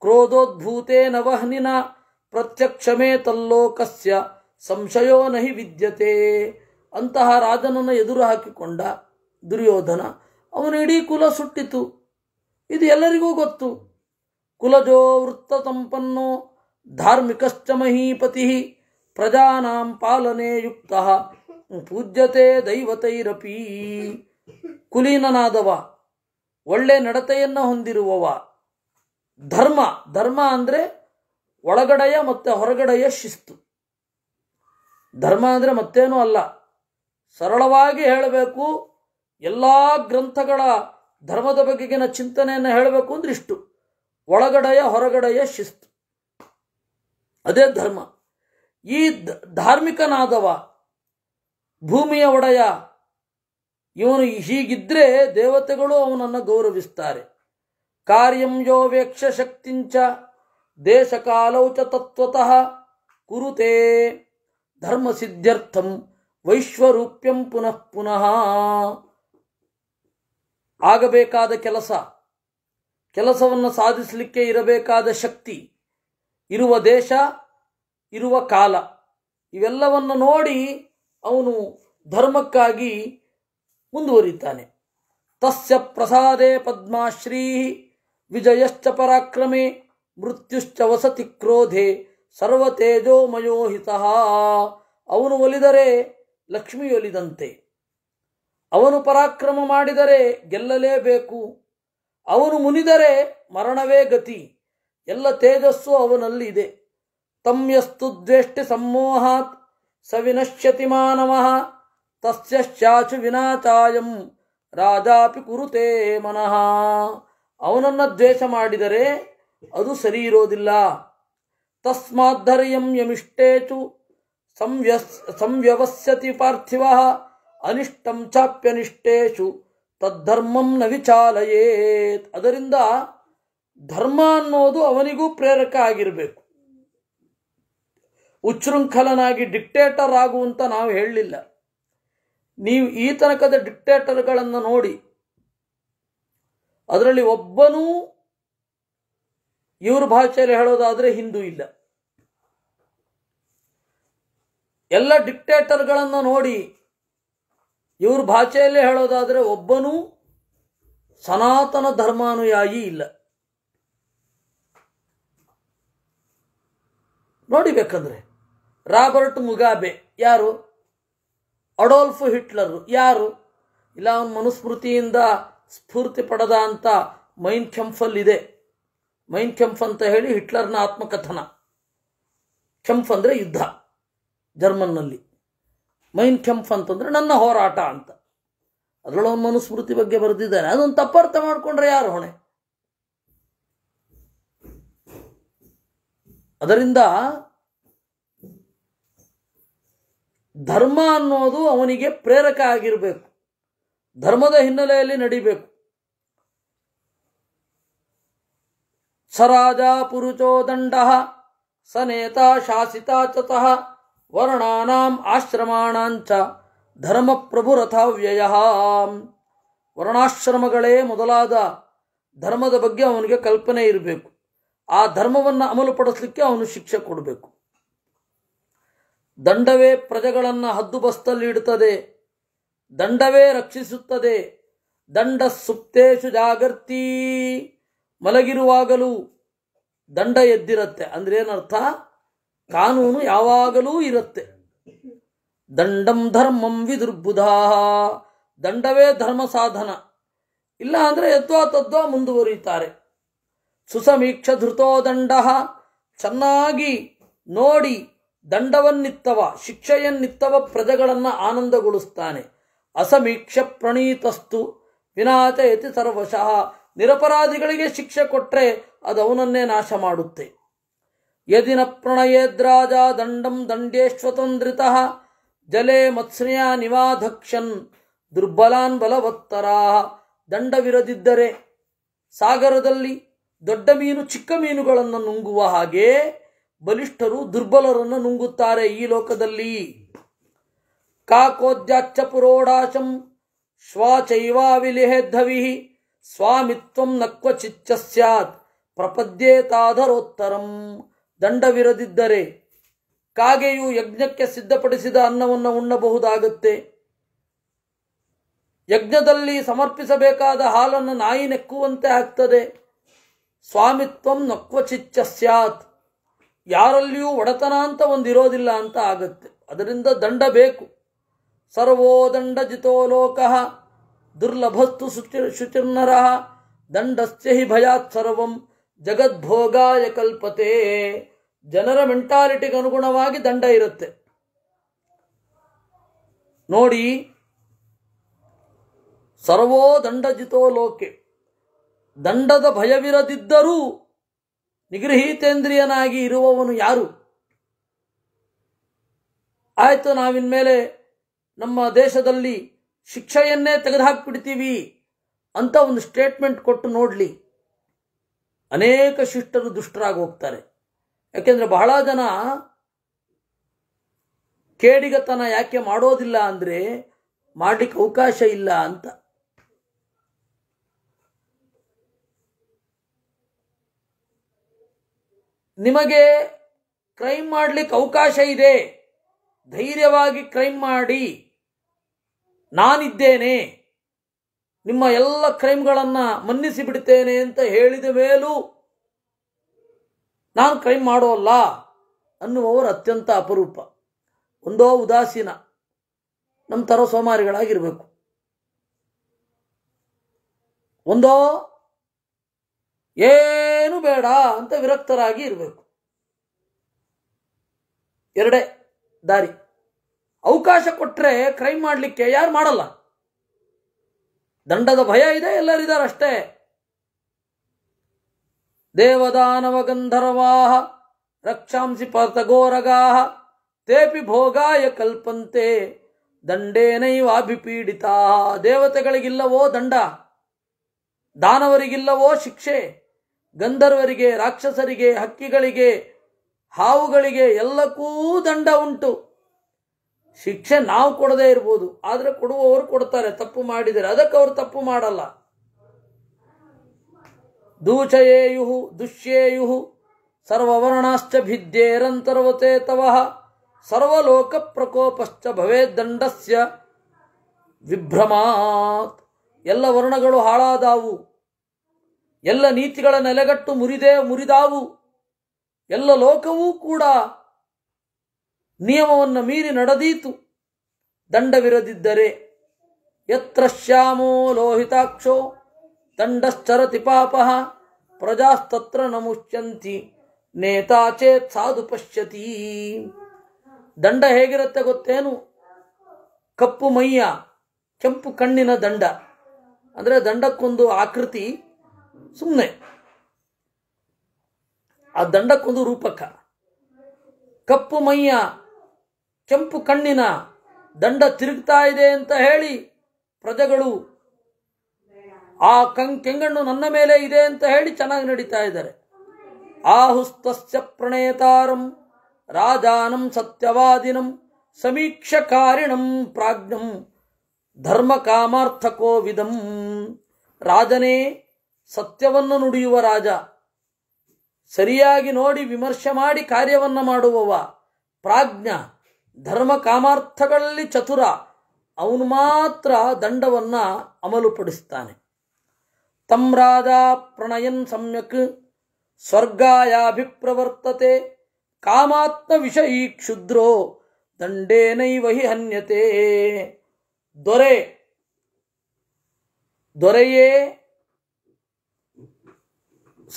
ಕ್ರೋಧೋದ್ಭೂತೇ ನವಹ್ನಿನ ಪ್ರತ್ಯಕ್ಷಮೇ ತಲ್ಲೋಕಸ್ಯ ಸಂಶಯೋ ನಹಿ ವಿದ್ಯತೆ ಅಂತಹ ರಾಜನನ್ನು ಎದುರು ಹಾಕಿಕೊಂಡ ದುರ್ಯೋಧನ ಅವನ ಇಡೀ ಕುಲ ಸುಟ್ಟಿತು ಇದು ಎಲ್ಲರಿಗೂ ಗೊತ್ತು ಕುಲಜೋ ವೃತ್ತ ಸಂಪನ್ನೋ ಧಾರ್ಮಿಕಶ್ಚ ಮಹೀಪತಿ ಪ್ರಜಾನಾಂ ಪಾಲನೆ ಯುಕ್ತ ಪೂಜ್ಯತೆ ದೈವತೈರಪಿ ಕುಲೀನನಾದವ ಒಳ್ಳೆ ನಡತೆಯನ್ನು ಹೊಂದಿರುವವ ಧರ್ಮ ಧರ್ಮ ಅಂದರೆ ಒಳಗಡೆಯ ಮತ್ತು ಹೊರಗಡೆಯ ಶಿಸ್ತು ಧರ್ಮ ಅಂದರೆ ಮತ್ತೇನೂ ಅಲ್ಲ ಸರಳವಾಗಿ ಹೇಳಬೇಕು ಎಲ್ಲ ಗ್ರಂಥಗಳ ಧರ್ಮದ ಬಗೆಗಿನ ಚಿಂತನೆಯನ್ನು ಹೇಳಬೇಕು ಅಂದ್ರೆ ಇಷ್ಟು ಒಳಗಡೆಯ ಹೊರಗಡೆಯ ಶಿಸ್ತು ಅದೇ ಧರ್ಮ ಈ ಧಾರ್ಮಿಕನಾದವ ಭೂಮಿಯ ಒಡೆಯ ಇವನು ಹೀಗಿದ್ರೆ ದೇವತೆಗಳು ಅವನನ್ನು ಗೌರವಿಸ್ತಾರೆ ಕಾರ್ಯಂ ಯೋ ವೇಕ್ಷ ಶಕ್ತಿಂಚ ಕಾಲೌಚ ತತ್ವತಃ ಕುರುತೇ ಧರ್ಮ ಸಿದ್ಧರ್ಥಂ ವೈಶ್ವರೂಪ್ಯಂ ಪುನಃ ಪುನಃ ಆಗಬೇಕಾದ ಕೆಲಸ ಕೆಲಸವನ್ನು ಸಾಧಿಸಲಿಕ್ಕೆ ಇರಬೇಕಾದ ಶಕ್ತಿ ಇರುವ ದೇಶ ಇರುವ ಕಾಲ ಇವೆಲ್ಲವನ್ನು ನೋಡಿ ಅವನು ಧರ್ಮಕ್ಕಾಗಿ ಮುಂದುವರಿತಾನೆ ತಸ್ಯ ಪ್ರಸಾದೆ ಪದ್ಮಾಶ್ರೀ ವಿಜಯಶ್ಚ ಪರಾಕ್ರಮೆ ಮೃತ್ಯುಶ್ಚ ವಸತಿ ಕ್ರೋಧೆ ಸರ್ವತೇಜೋಮಯೋಹಿತ ಅವನು ಒಲಿದರೆ ಲಕ್ಷ್ಮಿ ಒಲಿದಂತೆ ಅವನು ಪರಾಕ್ರಮ ಮಾಡಿದರೆ ಗೆಲ್ಲಲೇಬೇಕು ಅವನು ಮುನಿದರೆ ಮರಣವೇ ಗತಿ ಎಲ್ಲ ತೇಜಸ್ಸು ಅವನಲ್ಲಿ ಇದೆ ತಮ್ಯಸ್ತು ದ್ವೇಷ್ಟಿ ಸಮೋಹಾತ್ ಸ ವಿನಶ್ಯತಿ ಮಾನವಃ ತಸ್ಯಶ್ಚಾಚು ವಿನಾಚಾಯಂ ರಾಜಾಪಿ ಕುರುತೇ ಮನಃ ಅವನನ್ನು ದ್ವೇಷ ಮಾಡಿದರೆ ಅದು ಸರಿ ಇರೋದಿಲ್ಲ ತಸ್ಮಾದ್ಧರ್ಯಂ ಯಮಿಷ್ಟೇಚು ಸಂವ್ಯಸ್ ಸಂವ್ಯವಸ್ಯತಿ ಪಾರ್ಥಿವ ಅನಿಷ್ಟಂ ಚಾಪ್ಯನಿಷ್ಟೇಶು ತದ್ಧರ್ಮಂ ನ ವಿಚಾಲಯೇತ್ ಅದರಿಂದ ಧರ್ಮ ಅನ್ನೋದು ಅವನಿಗೂ ಪ್ರೇರಕ ಆಗಿರಬೇಕು ಉಚ್ಛೃಂಖಲನಾಗಿ ಡಿಕ್ಟೇಟರ್ ಆಗುವಂತ ನಾವು ಹೇಳಲಿಲ್ಲ ನೀವು ಈ ತನಕದ ಡಿಕ್ಟೇಟರ್ಗಳನ್ನು ನೋಡಿ ಅದರಲ್ಲಿ ಒಬ್ಬನೂ ಇವ್ರ ಭಾಷೆಯಲ್ಲಿ ಹೇಳೋದಾದರೆ ಹಿಂದೂ ಇಲ್ಲ ಎಲ್ಲ ಡಿಕ್ಟೇಟರ್ಗಳನ್ನು ನೋಡಿ ಇವ್ರ ಭಾಷೆಯಲ್ಲಿ ಹೇಳೋದಾದರೆ ಒಬ್ಬನೂ ಸನಾತನ ಧರ್ಮಾನುಯಾಯಿ ಇಲ್ಲ ನೋಡಿಬೇಕಂದ್ರೆ ರಾಬರ್ಟ್ ಮುಗಾಬೆ ಯಾರು ಅಡೋಲ್ಫ್ ಹಿಟ್ಲರ್ ಯಾರು ಇಲ್ಲ ಅವನ ಮನುಸ್ಮೃತಿಯಿಂದ ಸ್ಫೂರ್ತಿ ಪಡೆದ ಅಂತ ಮೈನ್ ಕೆಂಫಲ್ ಇದೆ ಮೈನ್ ಕೆಂಫ್ ಅಂತ ಹೇಳಿ ಹಿಟ್ಲರ್ನ ಆತ್ಮಕಥನ ಕೆಂಫ್ ಅಂದರೆ ಯುದ್ಧ ಜರ್ಮನ್ನಲ್ಲಿ ಮೈನ್ ಕೆಂಫ್ ಅಂತಂದರೆ ನನ್ನ ಹೋರಾಟ ಅಂತ ಅದರೊಳಗೆ ಮನುಸ್ಮೃತಿ ಬಗ್ಗೆ ಬರೆದಿದ್ದಾನೆ ಅದೊಂದು ತಪ್ಪರ್ಥ ಮಾಡಿಕೊಂಡ್ರೆ ಯಾರು ಹೊಣೆ ಅದರಿಂದ ಧರ್ಮ ಅನ್ನೋದು ಅವನಿಗೆ ಪ್ರೇರಕ ಆಗಿರಬೇಕು ಧರ್ಮದ ಹಿನ್ನೆಲೆಯಲ್ಲಿ ನಡಿಬೇಕು ಸರಾಜ ಪುರುಚೋ ದಂಡ ಸ ಶಾಸಿತ ಚತಃ ವರ್ಣಾನಾಂ ಆಶ್ರಮಾಣಾಂಚ ಧರ್ಮ ವ್ಯಯ ವರ್ಣಾಶ್ರಮಗಳೇ ಮೊದಲಾದ ಧರ್ಮದ ಬಗ್ಗೆ ಅವನಿಗೆ ಕಲ್ಪನೆ ಇರಬೇಕು ಆ ಧರ್ಮವನ್ನು ಅಮಲುಪಡಿಸಲಿಕ್ಕೆ ಅವನು ಶಿಕ್ಷೆ ಕೊಡಬೇಕು ದಂಡವೇ ಪ್ರಜೆಗಳನ್ನು ಹದ್ದುಬಸ್ತಲ್ಲಿ ಇಡುತ್ತದೆ ದಂಡವೇ ರಕ್ಷಿಸುತ್ತದೆ ದಂಡ ಸುಪ್ತೇಶು ಜಾಗರ್ತಿ ಮಲಗಿರುವಾಗಲೂ ದಂಡ ಎದ್ದಿರತ್ತೆ ಅಂದ್ರೆ ಏನರ್ಥ ಕಾನೂನು ಯಾವಾಗಲೂ ಇರುತ್ತೆ ದಂಡಂ ಧರ್ಮಂ ವಿದುರ್ಬುಧಾ ದಂಡವೇ ಧರ್ಮ ಸಾಧನ ಇಲ್ಲ ಅಂದರೆ ಯದ್ವಾ ತದ್ವಾ ಮುಂದುವರಿಯುತ್ತಾರೆ ಸುಸಮೀಕ್ಷ ಧೃತೋ ದಂಡ ಚೆನ್ನಾಗಿ ನೋಡಿ ದಂಡವನ್ನಿತ್ತವ ಶಿಕ್ಷೆಯನ್ನಿತ್ತವ ಪ್ರಜೆಗಳನ್ನು ಆನಂದಗೊಳಿಸ್ತಾನೆ ಅಸಮೀಕ್ಷ ಪ್ರಣೀತಸ್ತು ವಿನಾಚಯತಿ ಸರ್ವಶಃ ನಿರಪರಾಧಿಗಳಿಗೆ ಶಿಕ್ಷೆ ಕೊಟ್ಟರೆ ಅದು ಅವನನ್ನೇ ನಾಶ ಮಾಡುತ್ತೆ ಯದಿನ ಪ್ರಣಯೇದ್ರಾಜ ದಂಡಂ ದಂಡೇಶ್ವತಂದ್ರಿತ ಜಲೆ ಮತ್ಸ್ಯ ನಿವಾಧಕ್ಷನ್ ದುರ್ಬಲಾನ್ ಬಲವತ್ತರ ದಂಡವಿರದಿದ್ದರೆ ಸಾಗರದಲ್ಲಿ ದೊಡ್ಡ ಮೀನು ಚಿಕ್ಕ ಮೀನುಗಳನ್ನು ನುಂಗುವ ಹಾಗೆ ಬಲಿಷ್ಠರು ದುರ್ಬಲರನ್ನು ನುಂಗುತ್ತಾರೆ ಈ ಲೋಕದಲ್ಲಿ ಕಾಕೋದ್ಯಾಚ್ಚ ಪುರೋಡಾಶಂ ಶ್ವಾಚೈವಾವಿಲಿಹೇದ್ಧವಿ ಸ್ವಾಮಿತ್ವಂ ನಕ್ವಚಿಚ್ಚ ಸ್ಯಾತ್ ಪ್ರಪದ್ಯೇತಾದರೋತ್ತರಂ ದಂಡವಿರದಿದ್ದರೆ ಕಾಗೆಯು ಯಜ್ಞಕ್ಕೆ ಸಿದ್ಧಪಡಿಸಿದ ಅನ್ನವನ್ನು ಉಣ್ಣಬಹುದಾಗುತ್ತೆ ಯಜ್ಞದಲ್ಲಿ ಸಮರ್ಪಿಸಬೇಕಾದ ಹಾಲನ್ನು ನಾಯಿ ನೆಕ್ಕುವಂತೆ ಆಗ್ತದೆ ಸ್ವಾಮಿತ್ವಂ ನಕ್ವಚಿಚ್ಚ ಸ್ಯಾತ್ ಯಾರಲ್ಲಿಯೂ ಒಡೆತನ ಅಂತ ಒಂದಿರೋದಿಲ್ಲ ಅಂತ ಆಗುತ್ತೆ ಅದರಿಂದ ದಂಡ ಬೇಕು ಸರ್ವೋದಂಡ ಜಿತೋ ಲೋಕಃ ದುರ್ಲಭಸ್ತು ಶುಚಿ ಶುಚಿರ್ನರ ದಂಡಸ್ಯ ಹಿ ಭಯಾತ್ ಸರ್ವಂ ಜಗದ್ಭೋಗಾಯ ಕಲ್ಪತೆ ಜನರ ಮೆಂಟಾಲಿಟಿಗೆ ಅನುಗುಣವಾಗಿ ದಂಡ ಇರುತ್ತೆ ನೋಡಿ ಸರ್ವೋ ದಂಡಜಿತೋ ಲೋಕೆ ದಂಡದ ಭಯವಿರದಿದ್ದರೂ ನಿಗೃಹೀತೇಂದ್ರಿಯನಾಗಿ ಇರುವವನು ಯಾರು ಆಯಿತು ನಾವಿನ್ಮೇಲೆ ನಮ್ಮ ದೇಶದಲ್ಲಿ ಶಿಕ್ಷೆಯನ್ನೇ ತೆಗೆದುಹಾಕ್ಬಿಡ್ತೀವಿ ಅಂತ ಒಂದು ಸ್ಟೇಟ್ಮೆಂಟ್ ಕೊಟ್ಟು ನೋಡಲಿ ಅನೇಕ ಶಿಷ್ಟರು ದುಷ್ಟರಾಗಿ ಹೋಗ್ತಾರೆ ಯಾಕೆಂದರೆ ಬಹಳ ಜನ ಕೇಡಿಗತನ ಯಾಕೆ ಮಾಡೋದಿಲ್ಲ ಅಂದರೆ ಮಾಡಲಿಕ್ಕೆ ಅವಕಾಶ ಇಲ್ಲ ಅಂತ ನಿಮಗೆ ಕ್ರೈಮ್ ಮಾಡಲಿಕ್ಕೆ ಅವಕಾಶ ಇದೆ ಧೈರ್ಯವಾಗಿ ಕ್ರೈಮ್ ಮಾಡಿ ನಾನಿದ್ದೇನೆ ನಿಮ್ಮ ಎಲ್ಲ ಕ್ರೈಮ್ಗಳನ್ನು ಮನ್ನಿಸಿ ಬಿಡ್ತೇನೆ ಅಂತ ಹೇಳಿದ ಮೇಲೂ ನಾನು ಕ್ರೈಮ್ ಮಾಡೋಲ್ಲ ಅನ್ನುವವರು ಅತ್ಯಂತ ಅಪರೂಪ ಒಂದೋ ಉದಾಸೀನ ನಮ್ಮ ಥರ ಸೋಮಾರಿಗಳಾಗಿರಬೇಕು ಒಂದೋ ಏನು ಬೇಡ ಅಂತ ವಿರಕ್ತರಾಗಿ ಇರಬೇಕು ಎರಡೇ ದಾರಿ ಅವಕಾಶ ಕೊಟ್ಟರೆ ಕ್ರೈಮ್ ಮಾಡಲಿಕ್ಕೆ ಯಾರು ಮಾಡಲ್ಲ ದಂಡದ ಭಯ ಇದೆ ಎಲ್ಲರಿದಾರಷ್ಟೇ ಅಷ್ಟೇ ದೇವದಾನವ ಗಂಧರ್ವಾಹ ರಕ್ಷಾಂಸಿ ಪಾರ್ಥಗೋರಗಾಹ ತೇಪಿ ಭೋಗಾಯ ಕಲ್ಪಂತೆ ದಂಡೇನೈವಾಭಿಪೀಡಿತಾ ದೇವತೆಗಳಿಗಿಲ್ಲವೋ ದಂಡ ದಾನವರಿಗಿಲ್ಲವೋ ಶಿಕ್ಷೆ ಗಂಧರ್ವರಿಗೆ ರಾಕ್ಷಸರಿಗೆ ಹಕ್ಕಿಗಳಿಗೆ ಹಾವುಗಳಿಗೆ ಎಲ್ಲಕ್ಕೂ ದಂಡ ಉಂಟು ಶಿಕ್ಷೆ ನಾವು ಕೊಡದೇ ಇರ್ಬೋದು ಆದರೆ ಕೊಡುವವರು ಕೊಡ್ತಾರೆ ತಪ್ಪು ಮಾಡಿದರೆ ಅದಕ್ಕೆ ಅವರು ತಪ್ಪು ಮಾಡಲ್ಲ ದೂಚಯೇಯುಹು ದುಶ್ಯೇಯು ಸರ್ವವರ್ಣಾಶ್ಚ ಭಿದ್ಯೇರಂತರ್ವತೆ ತವ ಸರ್ವಲೋಕ ಪ್ರಕೋಪಶ್ಚ ಭವೇ ದಂಡಸ್ಯ ವಿಭ್ರಮಾತ್ ಎಲ್ಲ ವರ್ಣಗಳು ಹಾಳಾದಾವು ಎಲ್ಲ ನೀತಿಗಳ ನೆಲೆಗಟ್ಟು ಮುರಿದೇ ಮುರಿದಾವು ಎಲ್ಲ ಲೋಕವೂ ಕೂಡ ನಿಯಮವನ್ನು ಮೀರಿ ನಡೆದೀತು ದಂಡವಿರದಿದ್ದರೆ ಯತ್ರ ಶ್ಯಾಮೋ ಲೋಹಿತಾಕ್ಷೋ ದಂಡಶ್ಚರತಿ ಪಾಪ ಪ್ರಜಾಸ್ತತ್ರ ನಮುಷ್ಯಂತಿ ನೇತಾಚೇತ್ ಸಾಧು ಪಶ್ಯತಿ ದಂಡ ಹೇಗಿರುತ್ತೆ ಗೊತ್ತೇನು ಕಪ್ಪು ಮೈಯ ಕೆಂಪು ಕಣ್ಣಿನ ದಂಡ ಅಂದರೆ ದಂಡಕ್ಕೊಂದು ಆಕೃತಿ ಸುಮ್ಮನೆ ಆ ದಂಡಕ್ಕೊಂದು ರೂಪಕ ಕಪ್ಪು ಮೈಯ ಕೆಂಪು ಕಣ್ಣಿನ ದಂಡ ತಿರುಗ್ತಾ ಇದೆ ಅಂತ ಹೇಳಿ ಪ್ರಜೆಗಳು ಆ ಕಂ ಕೆಂಗಣ್ಣು ನನ್ನ ಮೇಲೆ ಇದೆ ಅಂತ ಹೇಳಿ ಚೆನ್ನಾಗಿ ನಡೀತಾ ಇದ್ದಾರೆ ಆಹುಸ್ತಸ್ಯ ಪ್ರಣೇತಾರಂ ರಾಜಾನಂ ಸತ್ಯವಾದಿನಂ ಸಮೀಕ್ಷಕಾರಿಣಂ ಪ್ರಾಜ್ಞಂ ಧರ್ಮ ವಿಧಂ ರಾಜನೇ ಸತ್ಯವನ್ನು ನುಡಿಯುವ ರಾಜ ಸರಿಯಾಗಿ ನೋಡಿ ವಿಮರ್ಶೆ ಮಾಡಿ ಕಾರ್ಯವನ್ನು ಮಾಡುವವ ಪ್ರಾಜ್ಞ ಧರ್ಮ ಕಾಮಾರ್ಥಗಳಲ್ಲಿ ಚತುರ ಅವನು ಮಾತ್ರ ದಂಡವನ್ನು ಅಮಲುಪಡಿಸ್ತಾನೆ ತಂ ರಾಜ ಪ್ರಣಯನ್ ಸಮ್ಯಕ್ ಸ್ವರ್ಗಾಯಾಭಿಪ್ರವರ್ತತೆ ಕಾಮಾತ್ಮ ವಿಷಯಿ ಕ್ಷುದ್ರೋ ದಂಡೇನೈವ ಹಿ ಹನ್ಯತೆ ದೊರೆ ದೊರೆಯೇ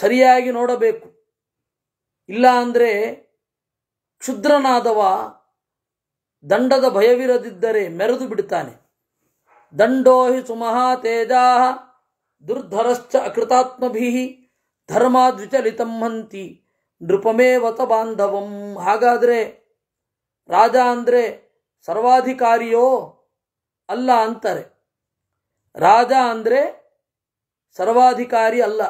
ಸರಿಯಾಗಿ ನೋಡಬೇಕು ಇಲ್ಲ ಅಂದರೆ ಕ್ಷುದ್ರನಾದವ ದಂಡದ ಭಯವಿರದಿದ್ದರೆ ಮೆರೆದು ಬಿಡ್ತಾನೆ ದಂಡೋಹಿ ಸುಮಹಾ ತೇಜಾ ದುರ್ಧರಶ್ಚ ಅಕೃತಾತ್ಮಭೀ ಧರ್ಮ ಹಂತಿ ನೃಪಮೇವತ ಬಾಂಧವಂ ಹಾಗಾದರೆ ರಾಜ ಅಂದರೆ ಸರ್ವಾಧಿಕಾರಿಯೋ ಅಲ್ಲ ಅಂತಾರೆ ರಾಜ ಅಂದರೆ ಸರ್ವಾಧಿಕಾರಿ ಅಲ್ಲ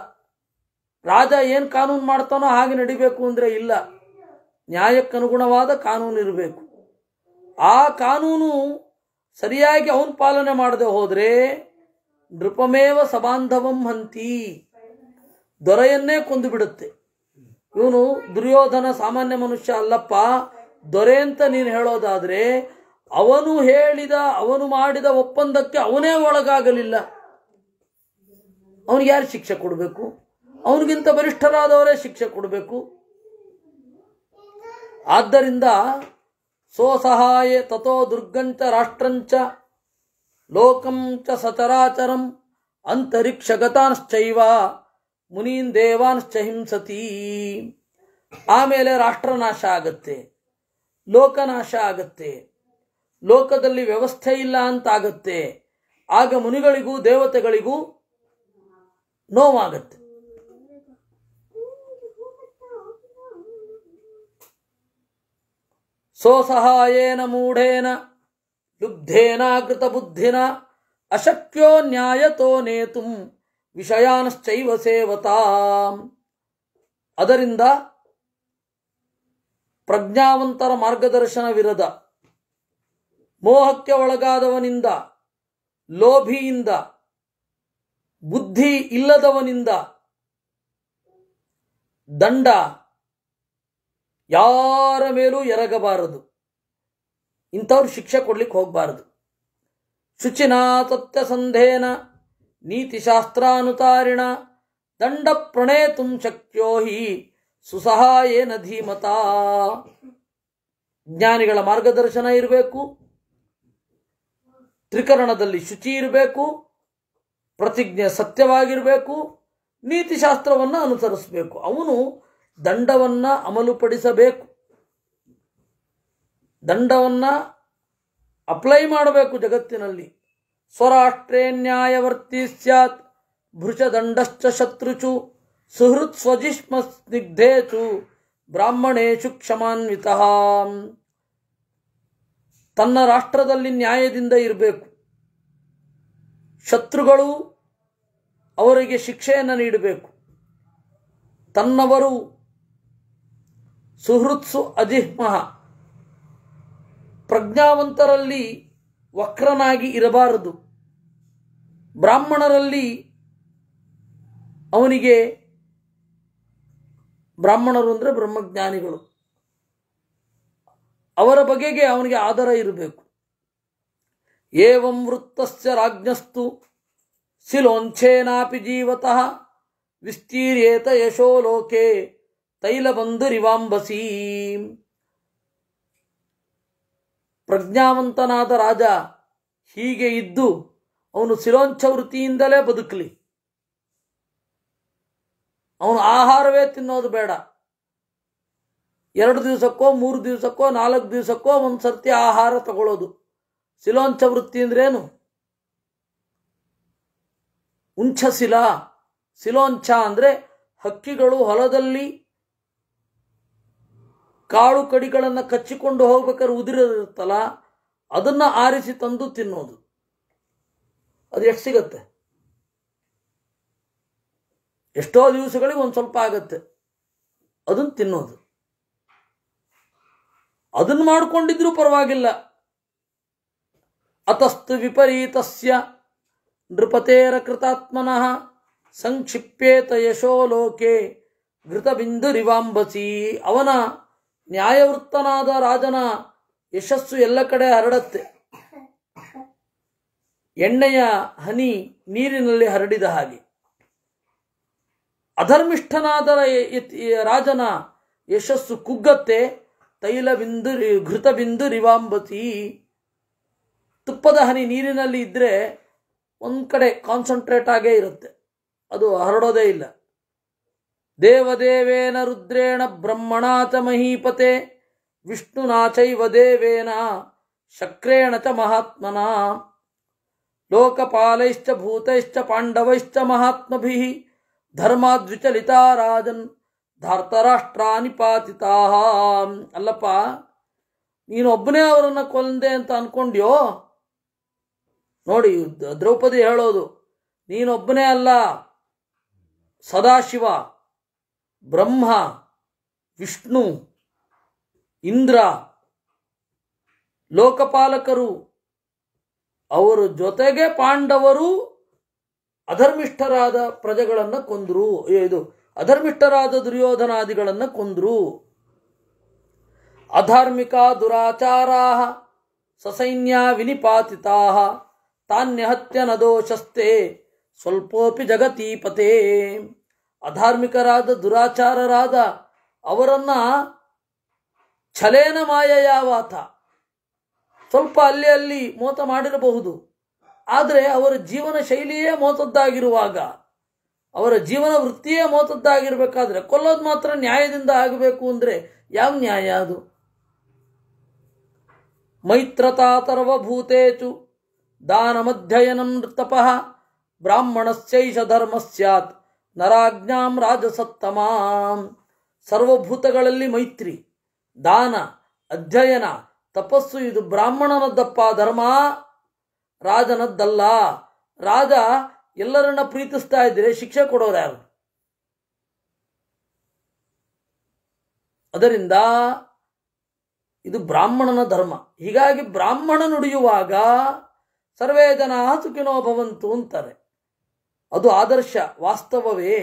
ರಾಜ ಏನು ಕಾನೂನು ಮಾಡ್ತಾನೋ ಹಾಗೆ ನಡಿಬೇಕು ಅಂದರೆ ಇಲ್ಲ ನ್ಯಾಯಕ್ಕನುಗುಣವಾದ ಕಾನೂನು ಇರಬೇಕು ಆ ಕಾನೂನು ಸರಿಯಾಗಿ ಅವನು ಪಾಲನೆ ಮಾಡದೆ ಹೋದರೆ ನೃಪಮೇವ ಸಬಾಂಧವಂ ಹಂತಿ ದೊರೆಯನ್ನೇ ಕೊಂದು ಬಿಡುತ್ತೆ ಇವನು ದುರ್ಯೋಧನ ಸಾಮಾನ್ಯ ಮನುಷ್ಯ ಅಲ್ಲಪ್ಪ ದೊರೆ ಅಂತ ನೀನು ಹೇಳೋದಾದರೆ ಅವನು ಹೇಳಿದ ಅವನು ಮಾಡಿದ ಒಪ್ಪಂದಕ್ಕೆ ಅವನೇ ಒಳಗಾಗಲಿಲ್ಲ ಅವನಿಗೆ ಯಾರು ಶಿಕ್ಷೆ ಕೊಡಬೇಕು ಅವನಿಗಿಂತ ಬಲಿಷ್ಠರಾದವರೇ ಶಿಕ್ಷೆ ಕೊಡಬೇಕು ಆದ್ದರಿಂದ ಸ್ವಸಹಾಯ ತಥೋ ದುರ್ಗಂಚ ರಾಷ್ಟ್ರಂಚ ಲೋಕಂಚ ಸಚರಾಚರಂ ಅಂತರಿಕ್ಷಗತಾಂಶ್ಚೈವ ಮುನೀನ್ ದೇವಾಂಶ್ಚ ಹಿಂಸತಿ ಆಮೇಲೆ ರಾಷ್ಟ್ರನಾಶ ಆಗತ್ತೆ ಲೋಕನಾಶ ಆಗತ್ತೆ ಲೋಕದಲ್ಲಿ ವ್ಯವಸ್ಥೆ ಇಲ್ಲ ಅಂತಾಗತ್ತೆ ಆಗ ಮುನಿಗಳಿಗೂ ದೇವತೆಗಳಿಗೂ ನೋವಾಗತ್ತೆ ಸ್ವಸಹಾಯೇನ ಮೂಢೇನ ಬುದ್ಧಿನ ಅಶಕ್ಯೋ ನ್ಯಾಯತೋ ನೇತುಂ ವಿಷಯಾನಶ್ಚೈವ ಸೇವತಾಂ ಅದರಿಂದ ಪ್ರಜ್ಞಾವಂತರ ಮಾರ್ಗದರ್ಶನವಿರದ ಮೋಹಕ್ಕೆ ಒಳಗಾದವನಿಂದ ಲೋಭಿಯಿಂದ ಬುದ್ಧಿ ಇಲ್ಲದವನಿಂದ ದಂಡ ಯಾರ ಮೇಲೂ ಎರಗಬಾರದು ಇಂಥವ್ರು ಶಿಕ್ಷೆ ಕೊಡ್ಲಿಕ್ಕೆ ಹೋಗಬಾರದು ಶುಚಿನ ನೀತಿ ನೀತಿಶಾಸ್ತ್ರಾನುತಾರಿಣ ದಂಡ ಪ್ರಣೇತು ಶಕ್ಯೋ ಹಿ ಸುಸಹಾಯೇನ ಧೀಮತಾ ಜ್ಞಾನಿಗಳ ಮಾರ್ಗದರ್ಶನ ಇರಬೇಕು ತ್ರಿಕರಣದಲ್ಲಿ ಶುಚಿ ಇರಬೇಕು ಪ್ರತಿಜ್ಞೆ ಸತ್ಯವಾಗಿರಬೇಕು ನೀತಿಶಾಸ್ತ್ರವನ್ನು ಅನುಸರಿಸಬೇಕು ಅವನು ದಂಡವನ್ನು ಅಮಲುಪಡಿಸಬೇಕು ದಂಡವನ್ನು ಅಪ್ಲೈ ಮಾಡಬೇಕು ಜಗತ್ತಿನಲ್ಲಿ ಸ್ವರಾಷ್ಟ್ರೇ ನ್ಯಾಯವರ್ತಿ ಸ್ಯಾತ್ ಭೃಷದಂಡಶ್ಚ ಶತ್ರುಚು ಸುಹೃತ್ ಸ್ವಜಿಷ್ಮ ಸ್ನಿಗ್ಧೇಚು ಬ್ರಾಹ್ಮಣೇಶು ಕ್ಷಮಾನ್ವಿತ ತನ್ನ ರಾಷ್ಟ್ರದಲ್ಲಿ ನ್ಯಾಯದಿಂದ ಇರಬೇಕು ಶತ್ರುಗಳು ಅವರಿಗೆ ಶಿಕ್ಷೆಯನ್ನು ನೀಡಬೇಕು ತನ್ನವರು ಸುಹೃತ್ಸು ಅಜಿಹ್ಮಃ ಪ್ರಜ್ಞಾವಂತರಲ್ಲಿ ವಕ್ರನಾಗಿ ಇರಬಾರದು ಬ್ರಾಹ್ಮಣರಲ್ಲಿ ಅವನಿಗೆ ಬ್ರಾಹ್ಮಣರು ಅಂದರೆ ಬ್ರಹ್ಮಜ್ಞಾನಿಗಳು ಅವರ ಬಗೆಗೆ ಅವನಿಗೆ ಆಧಾರ ಇರಬೇಕು ಏವಂ ವೃತ್ತಸ್ಯ ರಾಜ್ಞಸ್ತು ಸಿಲೋಂಛೇನಾಪಿ ಜೀವತಃ ವಿಸ್ತೀರ್ಯೇತ ಯಶೋ ಲೋಕೆ ತೈಲ ರಿವಾಂಬಸೀ ಪ್ರಜ್ಞಾವಂತನಾದ ರಾಜ ಹೀಗೆ ಇದ್ದು ಅವನು ಸಿಲೋಂಚ ವೃತ್ತಿಯಿಂದಲೇ ಬದುಕಲಿ ಅವನು ಆಹಾರವೇ ತಿನ್ನೋದು ಬೇಡ ಎರಡು ದಿವಸಕ್ಕೋ ಮೂರು ದಿವಸಕ್ಕೋ ನಾಲ್ಕು ದಿವಸಕ್ಕೋ ಒಂದು ಸರ್ತಿ ಆಹಾರ ತಗೊಳ್ಳೋದು ಸಿಲೋಂಚ ವೃತ್ತಿ ಅಂದ್ರೇನು ಉಂಚ ಶಿಲಾ ಸಿಲೋಂಚ ಅಂದರೆ ಹಕ್ಕಿಗಳು ಹೊಲದಲ್ಲಿ ಕಾಳು ಕಡಿಗಳನ್ನು ಕಚ್ಚಿಕೊಂಡು ಹೋಗ್ಬೇಕಾದ್ರೆ ಉದುರಿರುತ್ತಲ್ಲ ಅದನ್ನು ಆರಿಸಿ ತಂದು ತಿನ್ನೋದು ಅದು ಎಷ್ಟು ಸಿಗತ್ತೆ ಎಷ್ಟೋ ದಿವಸಗಳಿಗೆ ಒಂದು ಸ್ವಲ್ಪ ಆಗತ್ತೆ ಅದನ್ನು ತಿನ್ನೋದು ಅದನ್ನು ಮಾಡಿಕೊಂಡಿದ್ರೂ ಪರವಾಗಿಲ್ಲ ಅತಸ್ತು ವಿಪರೀತಸ್ಯ ನೃಪತೇರ ಕೃತಾತ್ಮನಃ ಸಂಕ್ಷಿಪ್ಯೇತ ಯಶೋ ಲೋಕೆ ಘೃತಬಿಂದು ರಿವಾಂಬಸಿ ಅವನ ನ್ಯಾಯವೃತ್ತನಾದ ರಾಜನ ಯಶಸ್ಸು ಎಲ್ಲ ಕಡೆ ಹರಡತ್ತೆ ಎಣ್ಣೆಯ ಹನಿ ನೀರಿನಲ್ಲಿ ಹರಡಿದ ಹಾಗೆ ಅಧರ್ಮಿಷ್ಠನಾದ ರಾಜನ ಯಶಸ್ಸು ಕುಗ್ಗತ್ತೆ ತೈಲ ಬಿಂದು ಘೃತ ಬಿಂದು ರಿವಾಂಬತಿ ತುಪ್ಪದ ಹನಿ ನೀರಿನಲ್ಲಿ ಇದ್ದರೆ ಒಂದ್ ಕಡೆ ಕಾನ್ಸಂಟ್ರೇಟ್ ಆಗೇ ಇರುತ್ತೆ ಅದು ಹರಡೋದೇ ಇಲ್ಲ ದೇವದೇವೇನ ರುದ್ರೇಣ ಬ್ರಹ್ಮಣಾತ ಮಹೀಪತೆ ವಿಷ್ಣುನಾಚೈವ ದೇವೇನ ಶಕ್ರೇಣ ಚ ಮಹಾತ್ಮನ ಲೋಕಪಾಲೈಶ್ಚ ಭೂತೈಶ್ಚ ಪಾಂಡವೈಶ್ಚ ಮಹಾತ್ಮಭಿಃ ಧರ್ಮಾದ್ವಿಚಲಿತಾ ರಾಜನ್ ಧಾರ್ತರಾಷ್ಟ್ರಾನಿ ಪಾತಿತಾ ಅಲ್ಲಪ್ಪ ನೀನೊಬ್ಬನೇ ಅವರನ್ನು ಕೊಲ್ಲದೆ ಅಂತ ಅನ್ಕೊಂಡ್ಯೋ ನೋಡಿ ದ್ರೌಪದಿ ಹೇಳೋದು ನೀನೊಬ್ಬನೇ ಅಲ್ಲ ಸದಾಶಿವ ಬ್ರಹ್ಮ ವಿಷ್ಣು ಇಂದ್ರ ಲೋಕಪಾಲಕರು ಅವರ ಜೊತೆಗೆ ಪಾಂಡವರು ಅಧರ್ಮಿಷ್ಠರಾದ ಪ್ರಜೆಗಳನ್ನು ಕೊಂದರು ಇದು ಅಧರ್ಮಿಷ್ಠರಾದ ದುರ್ಯೋಧನಾದಿಗಳನ್ನು ಕೊಂದರು ಅಧಾರ್ಮಿಕ ದುರಾಚಾರಾ ಸಸೈನ್ಯ ವಿನಿಪಾತಿತಾ ನದೋಶಸ್ತೆ ಸ್ವಲ್ಪೋಪಿ ಜಗತೀಪತೆ ಅಧಾರ್ಮಿಕರಾದ ದುರಾಚಾರರಾದ ಅವರನ್ನ ಛಲೇನ ಯಾವಾತ ಸ್ವಲ್ಪ ಅಲ್ಲಿ ಅಲ್ಲಿ ಮೋತ ಮಾಡಿರಬಹುದು ಆದರೆ ಅವರ ಜೀವನ ಶೈಲಿಯೇ ಮೋತದ್ದಾಗಿರುವಾಗ ಅವರ ಜೀವನ ವೃತ್ತಿಯೇ ಮೋತದ್ದಾಗಿರಬೇಕಾದ್ರೆ ಕೊಲ್ಲೋದು ಮಾತ್ರ ನ್ಯಾಯದಿಂದ ಆಗಬೇಕು ಅಂದರೆ ಯಾವ ನ್ಯಾಯ ಅದು ಮೈತ್ರತಾತರ್ವಭೂತೇಚು ದಾನಮಧ್ಯಯನ ತಪಃ ಬ್ರಾಹ್ಮಣಸ್ಯೈಷ ಧರ್ಮ ಸ್ಯಾತ್ ನರಾಜ್ಞಾಂ ರಾಜಸತ್ತಮಾಂ ಸರ್ವಭೂತಗಳಲ್ಲಿ ಮೈತ್ರಿ ದಾನ ಅಧ್ಯಯನ ತಪಸ್ಸು ಇದು ಬ್ರಾಹ್ಮಣನದ್ದಪ್ಪ ಧರ್ಮ ರಾಜನದ್ದಲ್ಲ ರಾಜ ಎಲ್ಲರನ್ನ ಪ್ರೀತಿಸ್ತಾ ಇದ್ರೆ ಶಿಕ್ಷೆ ಕೊಡೋರು ಯಾರು ಅದರಿಂದ ಇದು ಬ್ರಾಹ್ಮಣನ ಧರ್ಮ ಹೀಗಾಗಿ ಬ್ರಾಹ್ಮಣ ನುಡಿಯುವಾಗ ಸರ್ವೇ ಜನ ಸುಖಿನೋ ಭವಂತು ಅಂತಾರೆ ಅದು ಆದರ್ಶ ವಾಸ್ತವವೇ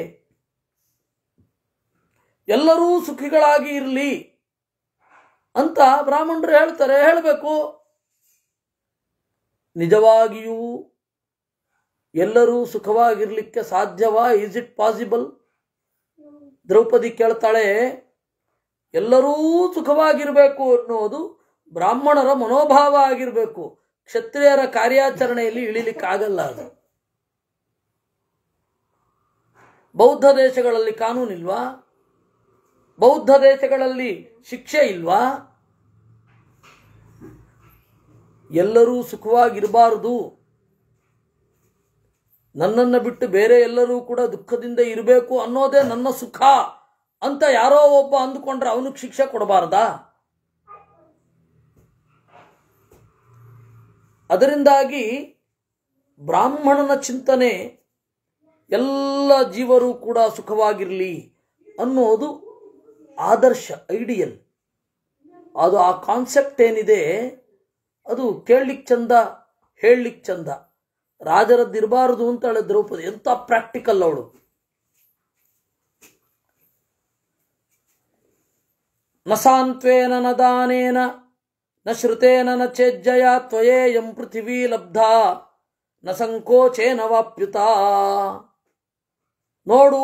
ಎಲ್ಲರೂ ಸುಖಿಗಳಾಗಿ ಇರಲಿ ಅಂತ ಬ್ರಾಹ್ಮಣರು ಹೇಳ್ತಾರೆ ಹೇಳಬೇಕು ನಿಜವಾಗಿಯೂ ಎಲ್ಲರೂ ಸುಖವಾಗಿರ್ಲಿಕ್ಕೆ ಸಾಧ್ಯವಾ ಈಸ್ ಇಟ್ ಪಾಸಿಬಲ್ ದ್ರೌಪದಿ ಕೇಳ್ತಾಳೆ ಎಲ್ಲರೂ ಸುಖವಾಗಿರಬೇಕು ಅನ್ನೋದು ಬ್ರಾಹ್ಮಣರ ಮನೋಭಾವ ಆಗಿರಬೇಕು ಕ್ಷತ್ರಿಯರ ಕಾರ್ಯಾಚರಣೆಯಲ್ಲಿ ಇಳಿಲಿಕ್ಕಾಗಲ್ಲ ಅದು ಬೌದ್ಧ ದೇಶಗಳಲ್ಲಿ ಕಾನೂನಿಲ್ವಾ ಬೌದ್ಧ ದೇಶಗಳಲ್ಲಿ ಶಿಕ್ಷೆ ಇಲ್ವಾ ಎಲ್ಲರೂ ಸುಖವಾಗಿರಬಾರದು ನನ್ನನ್ನು ಬಿಟ್ಟು ಬೇರೆ ಎಲ್ಲರೂ ಕೂಡ ದುಃಖದಿಂದ ಇರಬೇಕು ಅನ್ನೋದೇ ನನ್ನ ಸುಖ ಅಂತ ಯಾರೋ ಒಬ್ಬ ಅಂದುಕೊಂಡ್ರೆ ಅವನಿಗೆ ಶಿಕ್ಷೆ ಕೊಡಬಾರ್ದಾ ಅದರಿಂದಾಗಿ ಬ್ರಾಹ್ಮಣನ ಚಿಂತನೆ ಎಲ್ಲ ಜೀವರು ಕೂಡ ಸುಖವಾಗಿರಲಿ ಅನ್ನೋದು ಆದರ್ಶ ಐಡಿಯಲ್ ಅದು ಆ ಕಾನ್ಸೆಪ್ಟ್ ಏನಿದೆ ಅದು ಕೇಳಲಿಕ್ಕೆ ಚಂದ ಹೇಳಲಿಕ್ಕೆ ಚಂದ ರಾಜರದ್ದಿರಬಾರದು ಅಂತಾಳೆ ದ್ರೌಪದಿ ಎಂಥ ಪ್ರಾಕ್ಟಿಕಲ್ ಅವಳು ನ ಸಾಂತ್ವೇನ ನ ಶ್ರುತೇನ ನ ಚೇಜ್ಜಯ ಎಂ ಪೃಥಿವೀ ಲಬ್ಧ ನ ಸಂಕೋಚೇನ ವಾಪ್ಯುತಾ ನೋಡು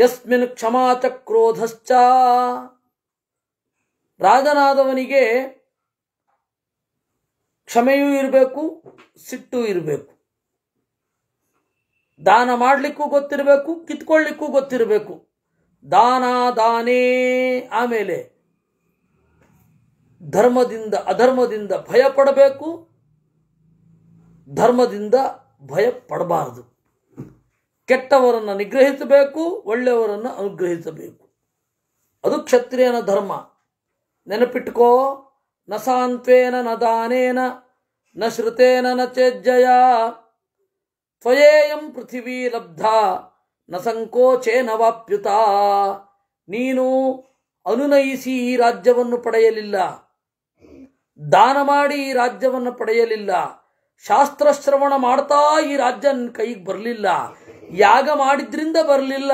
ಯಸ್ಮಿನ್ ಕ್ಷಮಾತ ಕ್ರೋಧಶ್ಚ ರಾಜನಾದವನಿಗೆ ಕ್ಷಮೆಯೂ ಇರಬೇಕು ಸಿಟ್ಟು ಇರಬೇಕು ದಾನ ಮಾಡಲಿಕ್ಕೂ ಗೊತ್ತಿರಬೇಕು ಕಿತ್ಕೊಳ್ಳಿಕ್ಕೂ ಗೊತ್ತಿರಬೇಕು ದಾನ ದಾನೇ ಆಮೇಲೆ ಧರ್ಮದಿಂದ ಅಧರ್ಮದಿಂದ ಭಯ ಪಡಬೇಕು ಧರ್ಮದಿಂದ ಭಯ ಪಡಬಾರದು ಕೆಟ್ಟವರನ್ನು ನಿಗ್ರಹಿಸಬೇಕು ಒಳ್ಳೆಯವರನ್ನು ಅನುಗ್ರಹಿಸಬೇಕು ಅದು ಕ್ಷತ್ರಿಯನ ಧರ್ಮ ನೆನಪಿಟ್ಕೋ ನ ಸಾಂತ್ವೇನ ನ ದಾನೇನ ನ ಶ್ರುತೇನ ನ ಚೇಜ್ಜಯ ತ್ವಯೇಯಂ ಪೃಥಿವೀ ಲಬ್ಧ ನ ಸಂಕೋಚೇ ವಾಪ್ಯುತ ನೀನು ಅನುನಯಿಸಿ ಈ ರಾಜ್ಯವನ್ನು ಪಡೆಯಲಿಲ್ಲ ದಾನ ಮಾಡಿ ಈ ರಾಜ್ಯವನ್ನು ಪಡೆಯಲಿಲ್ಲ ಶಾಸ್ತ್ರಶ್ರವಣ ಮಾಡ್ತಾ ಈ ರಾಜ್ಯ ಕೈಗೆ ಬರಲಿಲ್ಲ ಯಾಗ ಮಾಡಿದ್ರಿಂದ ಬರಲಿಲ್ಲ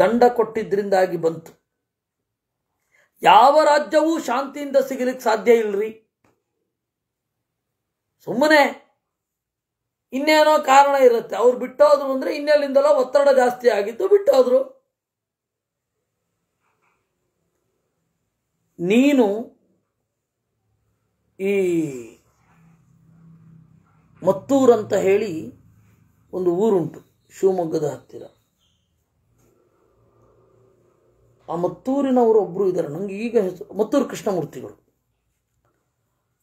ದಂಡ ಕೊಟ್ಟಿದ್ರಿಂದಾಗಿ ಬಂತು ಯಾವ ರಾಜ್ಯವೂ ಶಾಂತಿಯಿಂದ ಸಿಗಲಿಕ್ಕೆ ಸಾಧ್ಯ ಇಲ್ರಿ ಸುಮ್ಮನೆ ಇನ್ನೇನೋ ಕಾರಣ ಇರುತ್ತೆ ಅವ್ರು ಬಿಟ್ಟೋದ್ರು ಅಂದ್ರೆ ಇನ್ನೆಲ್ಲಿಂದಲೋ ಒತ್ತಡ ಜಾಸ್ತಿ ಆಗಿತ್ತು ಬಿಟ್ಟೋದ್ರು ನೀನು ಈ ಅಂತ ಹೇಳಿ ಒಂದು ಊರುಂಟು ಶಿವಮೊಗ್ಗದ ಹತ್ತಿರ ಆ ಮತ್ತೂರಿನವರು ಒಬ್ಬರು ಇದ್ದಾರೆ ನನಗೆ ಈಗ ಹೆಸರು ಮತ್ತೂರು ಕೃಷ್ಣಮೂರ್ತಿಗಳು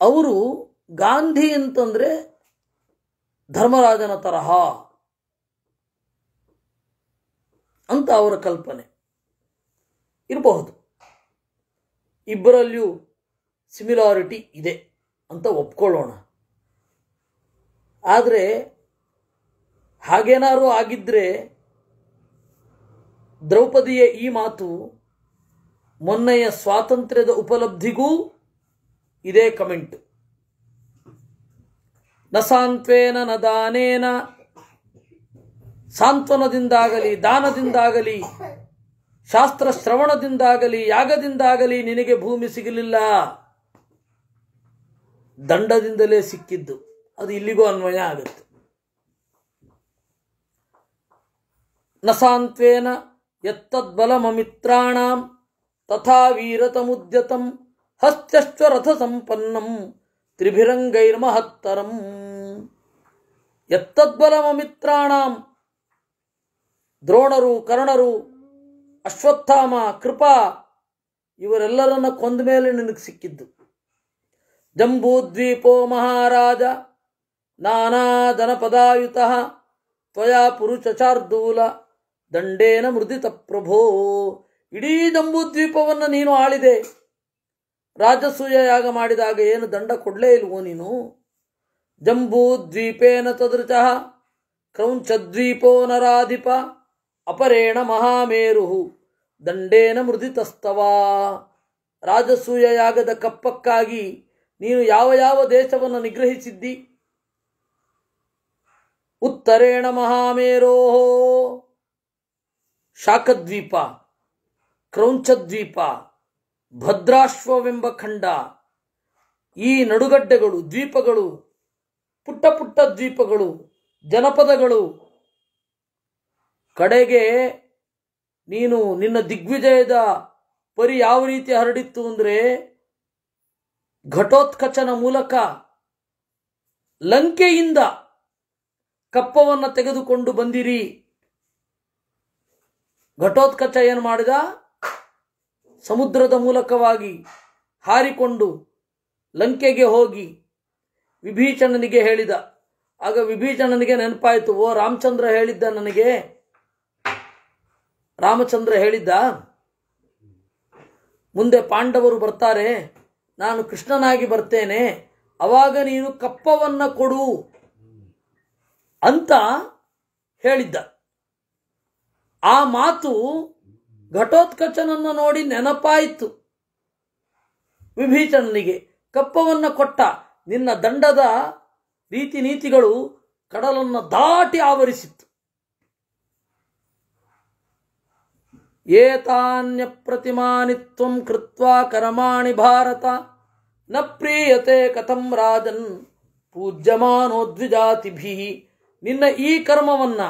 ಅವರು ಗಾಂಧಿ ಅಂತಂದರೆ ಧರ್ಮರಾಜನ ತರಹ ಅಂತ ಅವರ ಕಲ್ಪನೆ ಇರಬಹುದು ಇಬ್ಬರಲ್ಲಿಯೂ ಸಿಮಿಲಾರಿಟಿ ಇದೆ ಅಂತ ಒಪ್ಕೊಳ್ಳೋಣ ಆದರೆ ಹಾಗೇನಾರು ಆಗಿದ್ದರೆ ದ್ರೌಪದಿಯ ಈ ಮಾತು ಮೊನ್ನೆಯ ಸ್ವಾತಂತ್ರ್ಯದ ಉಪಲಬ್ಧಿಗೂ ಇದೇ ಕಮೆಂಟ್ ನ ಸಾಂತ್ವೇನ ನ ದಾನೇನ ಸಾಂತ್ವನದಿಂದಾಗಲಿ ದಾನದಿಂದಾಗಲಿ ಶಾಸ್ತ್ರ ಶ್ರವಣದಿಂದಾಗಲಿ ಯಾಗದಿಂದಾಗಲಿ ನಿನಗೆ ಭೂಮಿ ಸಿಗಲಿಲ್ಲ ದಂಡದಿಂದಲೇ ಸಿಕ್ಕಿದ್ದು ಅದು ಇಲ್ಲಿಗೂ ಅನ್ವಯ ಆಗುತ್ತೆ ನಸಾಂತ್ವೇನ ಯತ್ತದ್ಬಲಮಮಿತ್ರಾಣಾಂ ತಥಾ ವೀರತಮುದ್ಯತಂ ಹಸ್ತ್ಯಶ್ವರಥ ಸಂಪನ್ನಂ ತ್ರಿಭಿರಂಗೈರ್ಮಹತ್ತರಂ ಯತ್ತದ್ಬಲಮಮಿತ್ರಾಣಾಂ ದ್ರೋಣರು ಕರ್ಣರು ಅಶ್ವತ್ಥಾಮ ಕೃಪಾ ಇವರೆಲ್ಲರನ್ನ ಕೊಂದ ಮೇಲೆ ನಿನಗೆ ಸಿಕ್ಕಿದ್ದು ಜಂಬೂದ್ವೀಪೋ ಮಹಾರಾಜ नानाजनपदायुतः ತ್ವಯಾ ಪುರುಚಚಾರ್ದೂಲ ದಂಡೇನ ಮೃದಿತ ಪ್ರಭೋ ಇಡೀ ದಂಬುದ್ವೀಪವನ್ನು ನೀನು ಆಳಿದೆ ರಾಜಸೂಯ ಯಾಗ ಮಾಡಿದಾಗ ಏನು ದಂಡ ಕೊಡಲೇ ಇಲ್ವೋ ನೀನು ಜಂಬೂದ್ವೀಪೇನ ತದೃಚ ಕ್ರೌಂಚದ್ವೀಪೋ ನರಾಧಿಪ ಅಪರೇಣ ಮಹಾಮೇರು ದಂಡೇನ ಮೃದಿತಸ್ತವಾ ರಾಜಸೂಯ ಯಾಗದ ಕಪ್ಪಕ್ಕಾಗಿ ನೀನು ಯಾವ ಯಾವ ದೇಶವನ್ನು ನಿಗ್ರಹಿಸಿದ್ದಿ ಉತ್ತರೇಣ ಮಹಾಮೇರೋ ಶಾಖದ್ವೀಪ ಕ್ರೌಂಚದ್ವೀಪ ಭದ್ರಾಶ್ವವೆಂಬ ಖಂಡ ಈ ನಡುಗಡ್ಡೆಗಳು ದ್ವೀಪಗಳು ಪುಟ್ಟ ಪುಟ್ಟ ದ್ವೀಪಗಳು ಜನಪದಗಳು ಕಡೆಗೆ ನೀನು ನಿನ್ನ ದಿಗ್ವಿಜಯದ ಪರಿ ಯಾವ ರೀತಿ ಹರಡಿತ್ತು ಅಂದರೆ ಘಟೋತ್ಕಚನ ಮೂಲಕ ಲಂಕೆಯಿಂದ ಕಪ್ಪವನ್ನು ತೆಗೆದುಕೊಂಡು ಬಂದಿರಿ ಘಟೋತ್ಕಚ ಏನು ಮಾಡಿದ ಸಮುದ್ರದ ಮೂಲಕವಾಗಿ ಹಾರಿಕೊಂಡು ಲಂಕೆಗೆ ಹೋಗಿ ವಿಭೀಷಣನಿಗೆ ಹೇಳಿದ ಆಗ ವಿಭೀಷಣನಿಗೆ ನೆನಪಾಯಿತು ಓ ರಾಮಚಂದ್ರ ಹೇಳಿದ್ದ ನನಗೆ ರಾಮಚಂದ್ರ ಹೇಳಿದ್ದ ಮುಂದೆ ಪಾಂಡವರು ಬರ್ತಾರೆ ನಾನು ಕೃಷ್ಣನಾಗಿ ಬರ್ತೇನೆ ಅವಾಗ ನೀನು ಕಪ್ಪವನ್ನು ಕೊಡು ಅಂತ ಹೇಳಿದ್ದ ಆ ಮಾತು ಘಟೋತ್ಕಚನನ್ನು ನೋಡಿ ನೆನಪಾಯಿತು ವಿಭೀಷಣನಿಗೆ ಕಪ್ಪವನ್ನು ಕೊಟ್ಟ ನಿನ್ನ ದಂಡದ ರೀತಿ ನೀತಿಗಳು ಕಡಲನ್ನು ದಾಟಿ ಆವರಿಸಿತ್ತು ಏತಾನ್ಯ ಪ್ರತಿಮಾನಿತ್ವಂ ಕೃತ್ವಾ ಕರಮಾಣಿ ಭಾರತ ನ ಪ್ರೀಯತೆ ಕಥಂ ರಾಜನ್ ಪೂಜ್ಯಮಾನೋ ನಿನ್ನ ಈ ಕರ್ಮವನ್ನ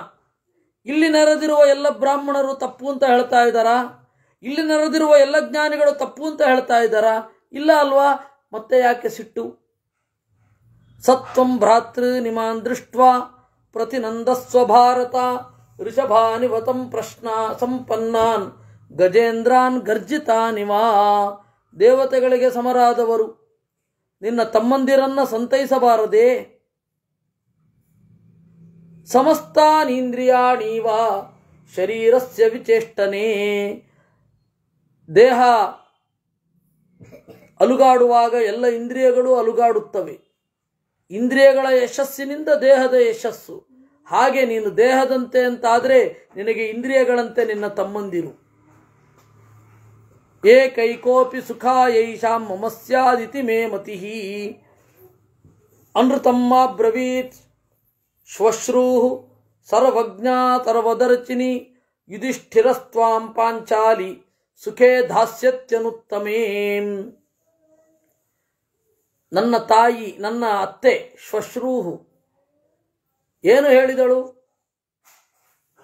ಇಲ್ಲಿ ನೆರೆದಿರುವ ಎಲ್ಲ ಬ್ರಾಹ್ಮಣರು ತಪ್ಪು ಅಂತ ಹೇಳ್ತಾ ಇದ್ದಾರಾ ಇಲ್ಲಿ ನೆರೆದಿರುವ ಎಲ್ಲ ಜ್ಞಾನಿಗಳು ತಪ್ಪು ಅಂತ ಹೇಳ್ತಾ ಇದ್ದಾರಾ ಇಲ್ಲ ಅಲ್ವಾ ಮತ್ತೆ ಯಾಕೆ ಸಿಟ್ಟು ಸತ್ವಂ ಭ್ರಾತೃ ನಿಮಾನ್ ದೃಷ್ಟ ಪ್ರತಿನಂದಸ್ವ ಭಾರತ ಋಷಭಾನಿವತಂ ಪ್ರಶ್ನ ಸಂಪನ್ನಾನ್ ಗಜೇಂದ್ರಾನ್ ನಿಮಾ ದೇವತೆಗಳಿಗೆ ಸಮರಾದವರು ನಿನ್ನ ತಮ್ಮಂದಿರನ್ನ ಸಂತೈಸಬಾರದೇ ಸಮಸ್ತಾನೀಂದ್ರಿಯಾಣೀವ ಶರೀರಸ್ಯ ವಿಚೇಷ್ಟನೆ ದೇಹ ಅಲುಗಾಡುವಾಗ ಎಲ್ಲ ಇಂದ್ರಿಯಗಳು ಅಲುಗಾಡುತ್ತವೆ ಇಂದ್ರಿಯಗಳ ಯಶಸ್ಸಿನಿಂದ ದೇಹದ ಯಶಸ್ಸು ಹಾಗೆ ನೀನು ದೇಹದಂತೆ ಅಂತಾದರೆ ನಿನಗೆ ಇಂದ್ರಿಯಗಳಂತೆ ನಿನ್ನ ತಮ್ಮಂದಿರು ಏ ಕೈಕೋಪಿ ಸುಖ ಯೈಷಾಂ ಮಮಸ್ಯಾದಿತಿ ಮೇ ಮತಿ ಅನೃತಮ್ಮ ಬ್ರವೀತ್ ಶ್ವಶ್ರೂ ಸರ್ವಜ್ಞಾ ಯುಧಿಷ್ಠಿರಸ್ವಾಂ ಪಾಂಚಾಲಿ ಸುಖೇ ಧಾಸ್ಯತ್ಯನುತ್ತಮೇ ನನ್ನ ತಾಯಿ ನನ್ನ ಅತ್ತೆ ಶ್ವಶ್ರೂಹು ಏನು ಹೇಳಿದಳು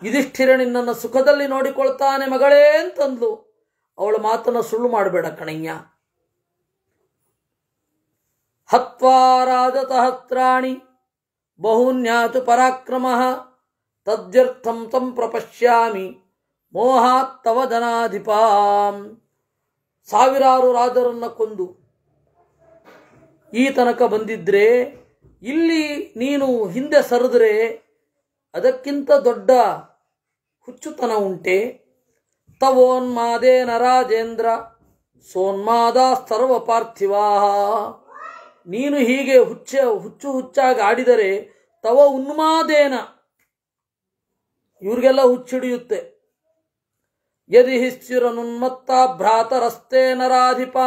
ಯುಧಿಷ್ಠಿರಣಿ ನನ್ನ ಸುಖದಲ್ಲಿ ನೋಡಿಕೊಳ್ತಾನೆ ಮಗಳೇ ಅಂತಂದ್ಲು ಅವಳ ಮಾತನ್ನು ಸುಳ್ಳು ಮಾಡಬೇಡ ಕಣಯ್ಯ ಹತ್ವಾರಾಜತ ಬಹುನ್ಯಾತ್ ಪರಾಕ್ರಮ ತದ್ಯರ್ಥಂ ತಂ ಪ್ರಪಶ್ಯಾಮಿ ಮೋಹಾತ್ತವ ಧನಾಧಿಪಾಂ ಸಾವಿರಾರು ರಾಜರನ್ನು ಕೊಂದು ಈ ತನಕ ಬಂದಿದ್ರೆ ಇಲ್ಲಿ ನೀನು ಹಿಂದೆ ಸರಿದ್ರೆ ಅದಕ್ಕಿಂತ ದೊಡ್ಡ ಹುಚ್ಚುತನ ಉಂಟೆ ತವೋನ್ಮಾದೇ ರಾಜೇಂದ್ರ ಸೋನ್ಮಾದ ಸರ್ವ ಪಾರ್ಥಿವಾ ನೀನು ಹೀಗೆ ಹುಚ್ಚ ಹುಚ್ಚು ಹುಚ್ಚಾಗಿ ಆಡಿದರೆ ತವ ಉನ್ಮಾದೇನ ಇವ್ರಿಗೆಲ್ಲ ಹುಚ್ಚಿಡಿಯುತ್ತೆ ಯದಿ ಹಿಶ್ಚಿರನುನ್ಮತ್ತ ಭ್ರಾತ ರಸ್ತೆ ನರಾಧಿಪ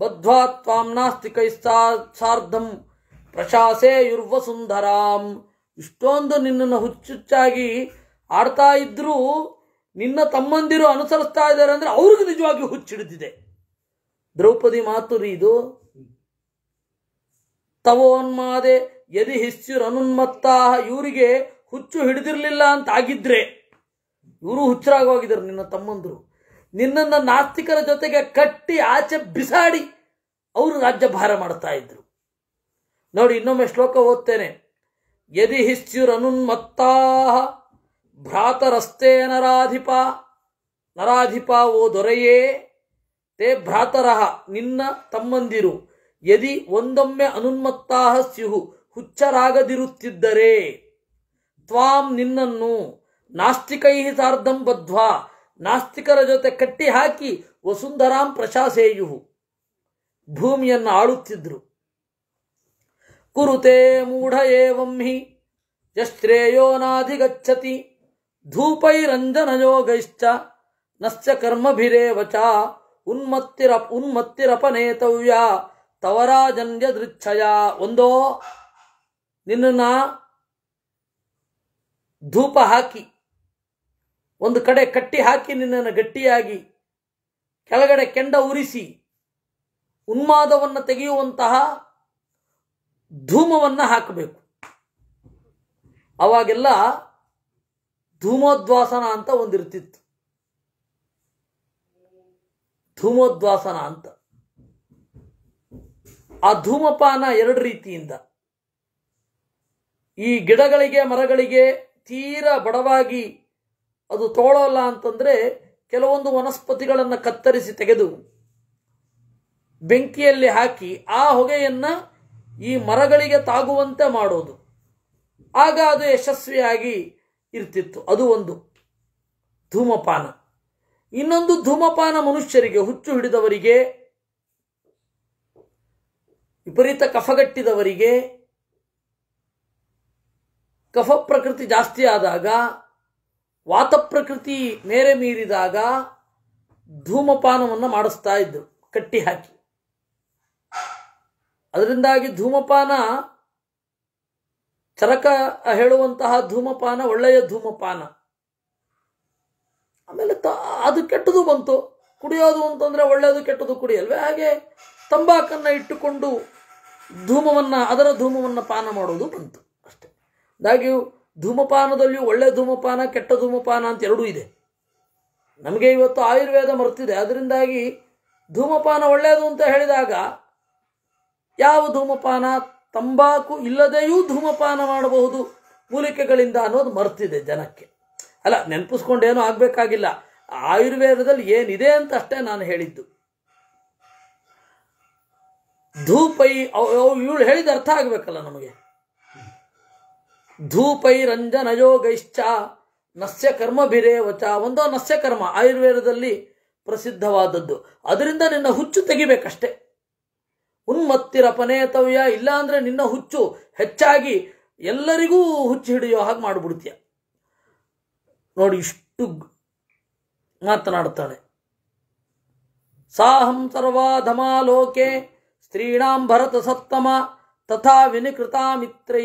ಬದ್ಧ್ವಾ ತ್ವಾಂ ಕೈ ಸಾರ್ಧಂ ಪ್ರಶಾಸೆ ಯುರ್ವ ಸುಂದರಾಂ ಇಷ್ಟೊಂದು ನಿನ್ನನ್ನು ಹುಚ್ಚುಚ್ಚಾಗಿ ಆಡ್ತಾ ಇದ್ರೂ ನಿನ್ನ ತಮ್ಮಂದಿರು ಅನುಸರಿಸ್ತಾ ಇದ್ದಾರೆ ಅಂದರೆ ಅವ್ರಿಗೆ ನಿಜವಾಗಿ ಹುಚ್ಚಿಡಿದಿದೆ ದ್ರೌಪದಿ ಮಾತುರಿ ಇದು ತವೋನ್ಮಾದೆ ಯದಿ ಹಿಸ್ಸುರನುನ್ಮತ್ತಾ ಇವರಿಗೆ ಹುಚ್ಚು ಹಿಡಿದಿರಲಿಲ್ಲ ಅಂತ ಆಗಿದ್ರೆ ಇವರು ಹುಚ್ಚರಾಗೋಗಿದ್ದಾರೆ ನಿನ್ನ ತಮ್ಮಂದರು ನಿನ್ನನ್ನು ನಾಸ್ತಿಕರ ಜೊತೆಗೆ ಕಟ್ಟಿ ಆಚೆ ಬಿಸಾಡಿ ಅವರು ರಾಜ್ಯಭಾರ ಮಾಡ್ತಾ ಇದ್ರು ನೋಡಿ ಇನ್ನೊಮ್ಮೆ ಶ್ಲೋಕ ಓದ್ತೇನೆ ಯದಿ ಹಿಸ್ಸುರನುನ್ಮತ್ತಾ ಭ್ರಾತರಸ್ತೇ ನರಾಧಿಪ ನರಾಧಿಪ ಓ ದೊರೆಯೇ ತೇ ಭ್ರಾತರಹ ನಿನ್ನ ತಮ್ಮಂದಿರು ಯದಿ ಒಂದೊಮ್ಮೆ ಅನುನ್ಮತ್ತಾಹ ಸ್ಯುಹು ಹುಚ್ಚರಾಗದಿರುತ್ತಿದ್ದರೆ ತ್ವಾಂ ನಿನ್ನನ್ನು ನಾಸ್ತಿಕೈ ಸಾರ್ಧಂ ಬದ್ವಾ ನಾಸ್ತಿಕರ ಜೊತೆ ಕಟ್ಟಿ ಹಾಕಿ ವಸುಂಧರಾಂ ಪ್ರಶಾಸೇಯುಹು ಭೂಮಿಯನ್ನು ಆಳುತ್ತಿದ್ರು ಕುರುತೆ ಮೂಢ ಏವಂ ಹಿ ಯಶ್ರೇಯೋನಾಧಿಗಚ್ಚತಿ ಧೂಪೈರಂಜನಯೋಗೈಶ್ಚ ನಶ್ಚ ಕರ್ಮಭಿರೇವಚ ಉನ್ಮತ್ತಿರ ಉನ್ಮತ್ತಿರಪನೇತವ್ಯ ತವರಾಜನ್ಯ ದೃಚ್ಛಯ ಒಂದೋ ನಿನ್ನ ಧೂಪ ಹಾಕಿ ಒಂದು ಕಡೆ ಕಟ್ಟಿ ಹಾಕಿ ನಿನ್ನನ್ನು ಗಟ್ಟಿಯಾಗಿ ಕೆಳಗಡೆ ಕೆಂಡ ಉರಿಸಿ ಉನ್ಮಾದವನ್ನು ತೆಗೆಯುವಂತಹ ಧೂಮವನ್ನು ಹಾಕಬೇಕು ಅವಾಗೆಲ್ಲ ಧೂಮೋದ್ವಾಸನ ಅಂತ ಒಂದಿರ್ತಿತ್ತು ಧೂಮೋದ್ವಾಸನ ಅಂತ ಆ ಧೂಮಪಾನ ಎರಡು ರೀತಿಯಿಂದ ಈ ಗಿಡಗಳಿಗೆ ಮರಗಳಿಗೆ ತೀರಾ ಬಡವಾಗಿ ಅದು ತೋಳಲ್ಲ ಅಂತಂದ್ರೆ ಕೆಲವೊಂದು ವನಸ್ಪತಿಗಳನ್ನು ಕತ್ತರಿಸಿ ತೆಗೆದು ಬೆಂಕಿಯಲ್ಲಿ ಹಾಕಿ ಆ ಹೊಗೆಯನ್ನು ಈ ಮರಗಳಿಗೆ ತಾಗುವಂತೆ ಮಾಡೋದು ಆಗ ಅದು ಯಶಸ್ವಿಯಾಗಿ ಇರ್ತಿತ್ತು ಅದು ಒಂದು ಧೂಮಪಾನ ಇನ್ನೊಂದು ಧೂಮಪಾನ ಮನುಷ್ಯರಿಗೆ ಹುಚ್ಚು ಹಿಡಿದವರಿಗೆ ವಿಪರೀತ ಕಫಗಟ್ಟಿದವರಿಗೆ ಕಫ ಪ್ರಕೃತಿ ಜಾಸ್ತಿ ಆದಾಗ ವಾತ ಪ್ರಕೃತಿ ಮೇರೆ ಮೀರಿದಾಗ ಧೂಮಪಾನವನ್ನು ಮಾಡಿಸ್ತಾ ಇದ್ದರು ಕಟ್ಟಿ ಹಾಕಿ ಅದರಿಂದಾಗಿ ಧೂಮಪಾನ ಚರಕ ಹೇಳುವಂತಹ ಧೂಮಪಾನ ಒಳ್ಳೆಯ ಧೂಮಪಾನ ಆಮೇಲೆ ತ ಅದು ಕೆಟ್ಟದು ಬಂತು ಕುಡಿಯೋದು ಅಂತಂದರೆ ಒಳ್ಳೆಯದು ಕೆಟ್ಟದು ಕುಡಿಯಲ್ವೇ ಹಾಗೆ ತಂಬಾಕನ್ನು ಇಟ್ಟುಕೊಂಡು ಧೂಮವನ್ನು ಅದರ ಧೂಮವನ್ನು ಪಾನ ಮಾಡುವುದು ಬಂತು ಅಷ್ಟೆ ಅದಾಗ್ಯೂ ಧೂಮಪಾನದಲ್ಲಿಯೂ ಒಳ್ಳೆ ಧೂಮಪಾನ ಕೆಟ್ಟ ಧೂಮಪಾನ ಅಂತ ಎರಡೂ ಇದೆ ನಮಗೆ ಇವತ್ತು ಆಯುರ್ವೇದ ಮರ್ತಿದೆ ಅದರಿಂದಾಗಿ ಧೂಮಪಾನ ಒಳ್ಳೆಯದು ಅಂತ ಹೇಳಿದಾಗ ಯಾವ ಧೂಮಪಾನ ತಂಬಾಕು ಇಲ್ಲದೆಯೂ ಧೂಮಪಾನ ಮಾಡಬಹುದು ಮೂಲಿಕೆಗಳಿಂದ ಅನ್ನೋದು ಮರ್ತಿದೆ ಜನಕ್ಕೆ ಅಲ್ಲ ನೆನಪಿಸ್ಕೊಂಡೇನೂ ಆಗಬೇಕಾಗಿಲ್ಲ ಆಯುರ್ವೇದದಲ್ಲಿ ಏನಿದೆ ಅಂತ ಅಷ್ಟೇ ನಾನು ಹೇಳಿದ್ದು ಧೂಪೈ ಇವಳು ಹೇಳಿದ ಅರ್ಥ ಆಗಬೇಕಲ್ಲ ನಮಗೆ ಧೂಪೈ ರಂಜನ ಯೋಗೈಶ್ಚ ನಸ್ಯ ಕರ್ಮ ಬಿರೇವಚ ಒಂದು ನಸ್ಯ ಕರ್ಮ ಆಯುರ್ವೇದದಲ್ಲಿ ಪ್ರಸಿದ್ಧವಾದದ್ದು ಅದರಿಂದ ನಿನ್ನ ಹುಚ್ಚು ತೆಗಿಬೇಕಷ್ಟೆ ಉನ್ಮತ್ತಿರ ಇಲ್ಲ ಇಲ್ಲಾಂದ್ರೆ ನಿನ್ನ ಹುಚ್ಚು ಹೆಚ್ಚಾಗಿ ಎಲ್ಲರಿಗೂ ಹುಚ್ಚು ಹಿಡಿಯೋ ಹಾಗೆ ಮಾಡ್ಬಿಡ್ತೀಯ ನೋಡಿ ಇಷ್ಟು ಮಾತನಾಡ್ತಾಳೆ ಸಾಹಂ ಸರ್ವಾಧಮಾಲೋಕೆ ಸ್ತ್ರೀಣಾಂ ಭರತ ಸತ್ತಮ ತಥಾ ವಿನಿಕೃತಾ ಮಿತ್ರೈ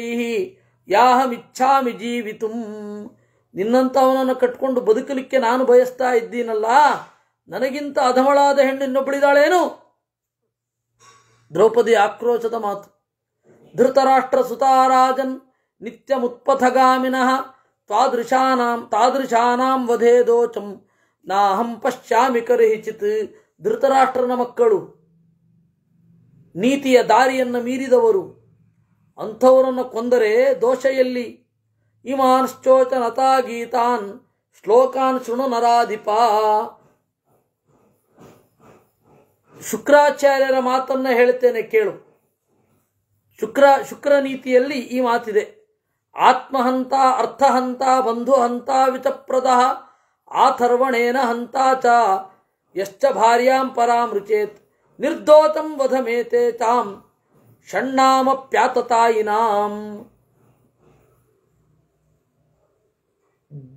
ಯಾಹಮಿಚ್ಛಾಮಿ ಜೀವಿತುಂ ನಿನ್ನಂಥವನನ್ನು ಕಟ್ಕೊಂಡು ಬದುಕಲಿಕ್ಕೆ ನಾನು ಬಯಸ್ತಾ ಇದ್ದೀನಲ್ಲ ನನಗಿಂತ ಅಧಮಳಾದ ಹೆಣ್ಣು ಇನ್ನೊಬ್ಬಳಿದಾಳೇನು ದ್ರೌಪದಿ ಆಕ್ರೋಶದ ಮಾತು ಧೃತರಾಷ್ಟ್ರ ಸುತಾರಾಜನ್ ನಿತ್ಯ ಮುತ್ಪಥಗಾಮಿನಃ ತಾದೃಶಾನಾಂ ತಾದೃಶಾನಾಂ ದೋಚಂ ನಾಹಂ ಪಶ್ಯಾಮಿ ಕರಿಹಿಚಿತ್ ಧೃತರಾಷ್ಟ್ರನ ಮಕ್ಕಳು ನೀತಿಯ ದಾರಿಯನ್ನು ಮೀರಿದವರು ಅಂಥವರನ್ನು ಕೊಂದರೆ ದೋಷ ಎಲ್ಲಿ ಇಮಾನ್ಶ್ಚೋಚನತಾ ಗೀತಾನ್ ಶ್ಲೋಕಾನ್ ಶೃಣು ನರಾಧಿಪ ಶುಕ್ರಾಚಾರ್ಯರ ಮಾತನ್ನು ಹೇಳ್ತೇನೆ ಕೇಳು ಶುಕ್ರ ಶುಕ್ರ ನೀತಿಯಲ್ಲಿ ಈ ಮಾತಿದೆ ಆತ್ಮಹಂತ ಅರ್ಥಹಂತ ಬಂಧುಹಂತ ವಿಚಪ್ರದ ಆಥರ್ವಣೇನ ಹಂತಾಚ ಯಶ್ಚ ಭಾರ್ಯಾಂ ಪರಾಮೃಚೇತ್ ನಿರ್ದೋತಂ ವಧಮೇತೆ ತಾಂ ಷಣ್ಣಾಮ ಪ್ಯಾತತಾಯಿನಾಂ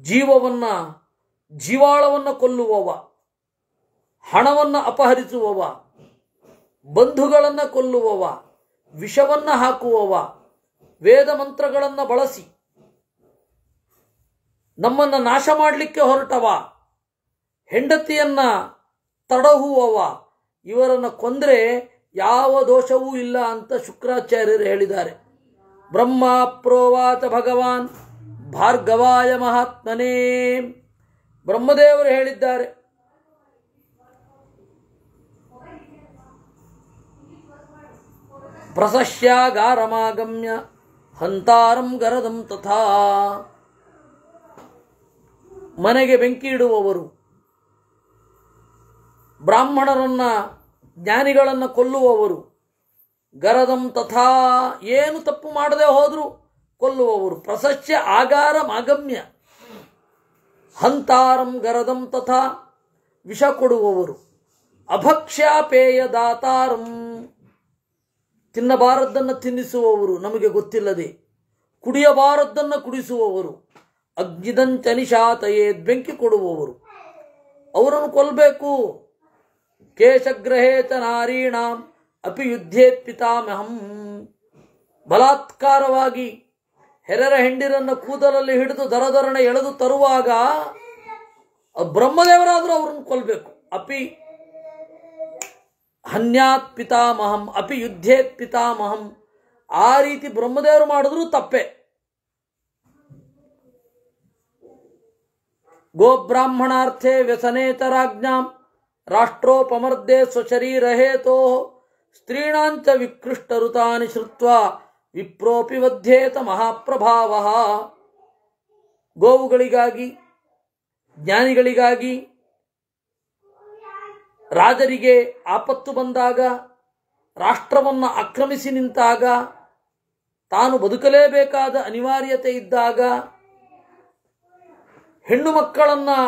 ಜೀವವನ್ನ ಜೀವಾಳವನ್ನು ಕೊಲ್ಲುವವ ಹಣವನ್ನು ಅಪಹರಿಸುವವ ಬಂಧುಗಳನ್ನು ಕೊಲ್ಲುವವ ವಿಷವನ್ನು ಹಾಕುವವ ವೇದ ಮಂತ್ರಗಳನ್ನು ಬಳಸಿ ನಮ್ಮನ್ನು ನಾಶ ಮಾಡಲಿಕ್ಕೆ ಹೊರಟವ ಹೆಂಡತಿಯನ್ನ ತಡಹುವವ ಇವರನ್ನು ಕೊಂದರೆ ಯಾವ ದೋಷವೂ ಇಲ್ಲ ಅಂತ ಶುಕ್ರಾಚಾರ್ಯರು ಹೇಳಿದ್ದಾರೆ ಬ್ರಹ್ಮ ಪ್ರೋವಾತ ಭಗವಾನ್ ಭಾರ್ಗವಾಯ ಮಹಾತ್ಮನೇ ಬ್ರಹ್ಮದೇವರು ಹೇಳಿದ್ದಾರೆ ಪ್ರಸಶ್ಯಾಗಾರಮಾಗಮ್ಯ ಹಂತಾರಂ ಗರದಂ ತಥಾ ಮನೆಗೆ ಬೆಂಕಿ ಇಡುವವರು ಬ್ರಾಹ್ಮಣರನ್ನು ಜ್ಞಾನಿಗಳನ್ನು ಕೊಲ್ಲುವವರು ಗರದಂ ತಥಾ ಏನು ತಪ್ಪು ಮಾಡದೆ ಹೋದರೂ ಕೊಲ್ಲುವವರು ಪ್ರಸಸ್ಯ ಆಗಾರ ಮಾಗಮ್ಯ ಹಂತಾರಂ ಗರದಂ ತಥಾ ವಿಷ ಕೊಡುವವರು ಪೇಯ ದಾತಾರಂ ತಿನ್ನಬಾರದ್ದನ್ನು ತಿನ್ನಿಸುವವರು ನಮಗೆ ಗೊತ್ತಿಲ್ಲದೆ ಕುಡಿಯಬಾರದ್ದನ್ನು ಕುಡಿಸುವವರು ಅಗ್ನಿದಂಚನಿಶಾತಯೇದ್ ಬೆಂಕಿ ಕೊಡುವವರು ಅವರನ್ನು ಕೊಲ್ಲಬೇಕು ಕೇಶಗ್ರಹೇತ ನಾರೀಣಾಂ ಅಪಿ ಯುದ್ಧೇತ್ ಪಿತಾಮಹಂ ಬಲಾತ್ಕಾರವಾಗಿ ಹೆರರ ಹೆಂಡಿರನ್ನು ಕೂದಲಲ್ಲಿ ಹಿಡಿದು ದರದರಣೆ ಎಳೆದು ತರುವಾಗ ಬ್ರಹ್ಮದೇವರಾದರೂ ಅವ್ರನ್ನ ಕೊಲ್ಲಬೇಕು ಅಪಿ ಹನ್ಯಾತ್ ಪಿತಾಮಹಂ ಅಪಿ ಯುದ್ಧೇತ್ ಪಿತಾಮಹಂ ಆ ರೀತಿ ಬ್ರಹ್ಮದೇವರು ಮಾಡಿದ್ರು ತಪ್ಪೆ ಗೋಬ್ರಾಹ್ಮಣಾರ್ಥೆ ವ್ಯಸನೇತರಾಜ್ಞಾಂ ರಾಷ್ಟ್ರೋಪಮರ್ದೇ ಸ್ವಶರೀರಹೇತೋ ಸ್ತ್ರೀಣಾಂಚ ವಿಕೃಷ್ಟ ಶ್ರುತ್ವ ವಿಪ್ರೋಪಿ ವಧ್ಯೇತ ಮಹಾಪ್ರಭಾವ ಗೋವುಗಳಿಗಾಗಿ ಜ್ಞಾನಿಗಳಿಗಾಗಿ ರಾಜರಿಗೆ ಆಪತ್ತು ಬಂದಾಗ ರಾಷ್ಟ್ರವನ್ನು ಆಕ್ರಮಿಸಿ ನಿಂತಾಗ ತಾನು ಬದುಕಲೇಬೇಕಾದ ಅನಿವಾರ್ಯತೆ ಇದ್ದಾಗ ಹೆಣ್ಣು ಮಕ್ಕಳನ್ನು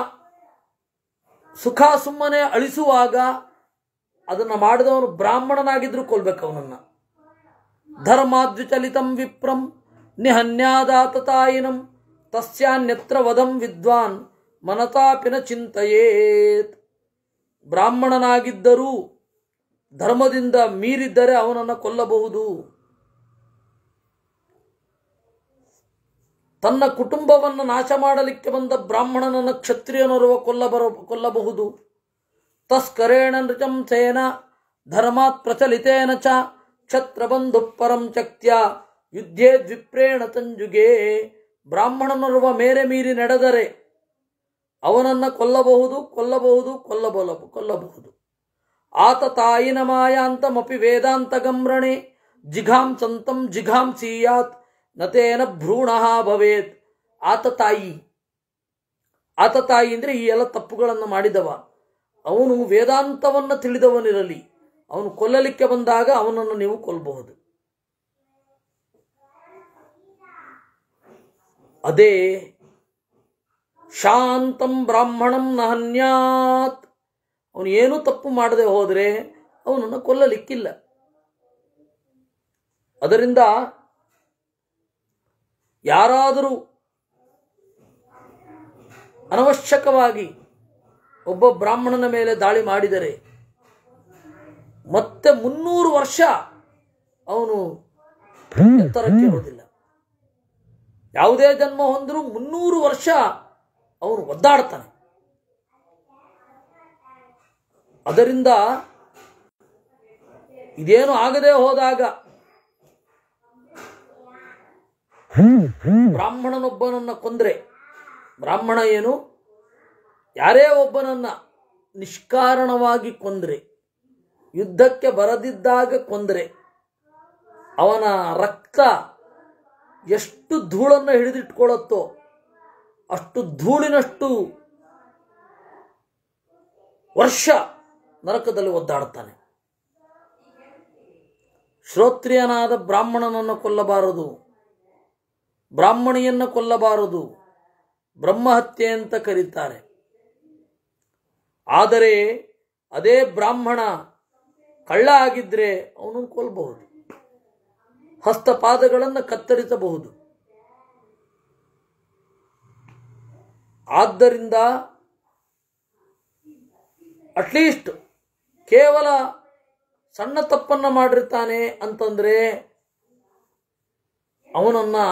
ಸುಖ ಸುಮ್ಮನೆ ಅಳಿಸುವಾಗ ಅದನ್ನು ಮಾಡಿದವನು ಬ್ರಾಹ್ಮಣನಾಗಿದ್ರು ಕೊಲ್ಬೇಕು ಅವನನ್ನು ಧರ್ಮಾದ್ವಿಚಲಿತಂ ವಿಪ್ರಂ ನಿಹನ್ಯಾದಾತಾಯಿನಂ ತಸ್ಯಾನ್ಯತ್ರ ವದಂ ವಿದ್ವಾನ್ ಮನತಾಪಿನ ಚಿಂತೆಯೇತ್ ಬ್ರಾಹ್ಮಣನಾಗಿದ್ದರೂ ಧರ್ಮದಿಂದ ಮೀರಿದ್ದರೆ ಅವನನ್ನು ಕೊಲ್ಲಬಹುದು ತನ್ನ ಕುಟುಂಬವನ್ನು ನಾಶ ಮಾಡಲಿಕ್ಕೆ ಬಂದ ಬ್ರಾಹ್ಮಣನನ್ನು ಕ್ಷತ್ರಿಯನರುವ ಕೊಲ್ಲಬರ ಕೊಲ್ಲಬಹುದು ತಸ್ಕರೇಣ ನೃಜಂ ಧರ್ಮಾತ್ ಪ್ರಚಲಿತೇನ ಚ ಕ್ಷತ್ರಬಂಧು ಪರಂ ಚಕ್ತ್ಯ ಯುದ್ಧೇ ದ್ವಿಪ್ರೇಣ ತಂಜುಗೆ ಬ್ರಾಹ್ಮಣನರುವ ಮೇರೆ ಮೀರಿ ನಡೆದರೆ ಅವನನ್ನು ಕೊಲ್ಲಬಹುದು ಕೊಲ್ಲಬಹುದು ಕೊಲ್ಲಬಲ ಕೊಲ್ಲಬಹುದು ಆತ ತಾಯಿನ ಮಾಯಾಂತಮಿ ವೇದಾಂತ ಗಮ್ರಣೆ ಜಿಘಾಂ ಸೀಯಾತ್ ನತೇನ ಭ್ರೂಣ ಭವೇತ್ ಆತ ತಾಯಿ ಆತ ತಾಯಿ ಅಂದರೆ ಈ ಎಲ್ಲ ತಪ್ಪುಗಳನ್ನು ಮಾಡಿದವ ಅವನು ವೇದಾಂತವನ್ನು ತಿಳಿದವನಿರಲಿ ಅವನು ಕೊಲ್ಲಲಿಕ್ಕೆ ಬಂದಾಗ ಅವನನ್ನು ನೀವು ಕೊಲ್ಲಬಹುದು ಅದೇ ಶಾಂತಂ ಬ್ರಾಹ್ಮಣಂ ನಹನ್ಯಾತ್ ಅವನು ಏನೂ ತಪ್ಪು ಮಾಡದೆ ಹೋದರೆ ಅವನನ್ನು ಕೊಲ್ಲಲಿಕ್ಕಿಲ್ಲ ಅದರಿಂದ ಯಾರಾದರೂ ಅನವಶ್ಯಕವಾಗಿ ಒಬ್ಬ ಬ್ರಾಹ್ಮಣನ ಮೇಲೆ ದಾಳಿ ಮಾಡಿದರೆ ಮತ್ತೆ ಮುನ್ನೂರು ವರ್ಷ ಅವನು ಎತ್ತರಕ್ಕೆ ಇರೋದಿಲ್ಲ ಯಾವುದೇ ಜನ್ಮ ಹೊಂದರೂ ಮುನ್ನೂರು ವರ್ಷ ಅವನು ಒದ್ದಾಡ್ತಾನೆ ಅದರಿಂದ ಇದೇನು ಆಗದೆ ಹೋದಾಗ ಬ್ರಾಹ್ಮಣನೊಬ್ಬನನ್ನು ಕೊಂದರೆ ಬ್ರಾಹ್ಮಣ ಏನು ಯಾರೇ ಒಬ್ಬನನ್ನು ನಿಷ್ಕಾರಣವಾಗಿ ಕೊಂದರೆ ಯುದ್ಧಕ್ಕೆ ಬರದಿದ್ದಾಗ ಕೊಂದರೆ ಅವನ ರಕ್ತ ಎಷ್ಟು ಧೂಳನ್ನು ಹಿಡಿದಿಟ್ಕೊಳ್ಳುತ್ತೋ ಅಷ್ಟು ಧೂಳಿನಷ್ಟು ವರ್ಷ ನರಕದಲ್ಲಿ ಒದ್ದಾಡ್ತಾನೆ ಶ್ರೋತ್ರಿಯನಾದ ಬ್ರಾಹ್ಮಣನನ್ನು ಕೊಲ್ಲಬಾರದು ಬ್ರಾಹ್ಮಣಿಯನ್ನು ಕೊಲ್ಲಬಾರದು ಬ್ರಹ್ಮಹತ್ಯೆ ಅಂತ ಕರೀತಾರೆ ಆದರೆ ಅದೇ ಬ್ರಾಹ್ಮಣ ಕಳ್ಳ ಆಗಿದ್ರೆ ಅವನು ಕೊಲ್ಲಬಹುದು ಹಸ್ತಪಾದಗಳನ್ನು ಕತ್ತರಿಸಬಹುದು ಆದ್ದರಿಂದ ಅಟ್ಲೀಸ್ಟ್ ಕೇವಲ ಸಣ್ಣ ತಪ್ಪನ್ನು ಮಾಡಿರ್ತಾನೆ ಅಂತಂದರೆ ಅವನನ್ನು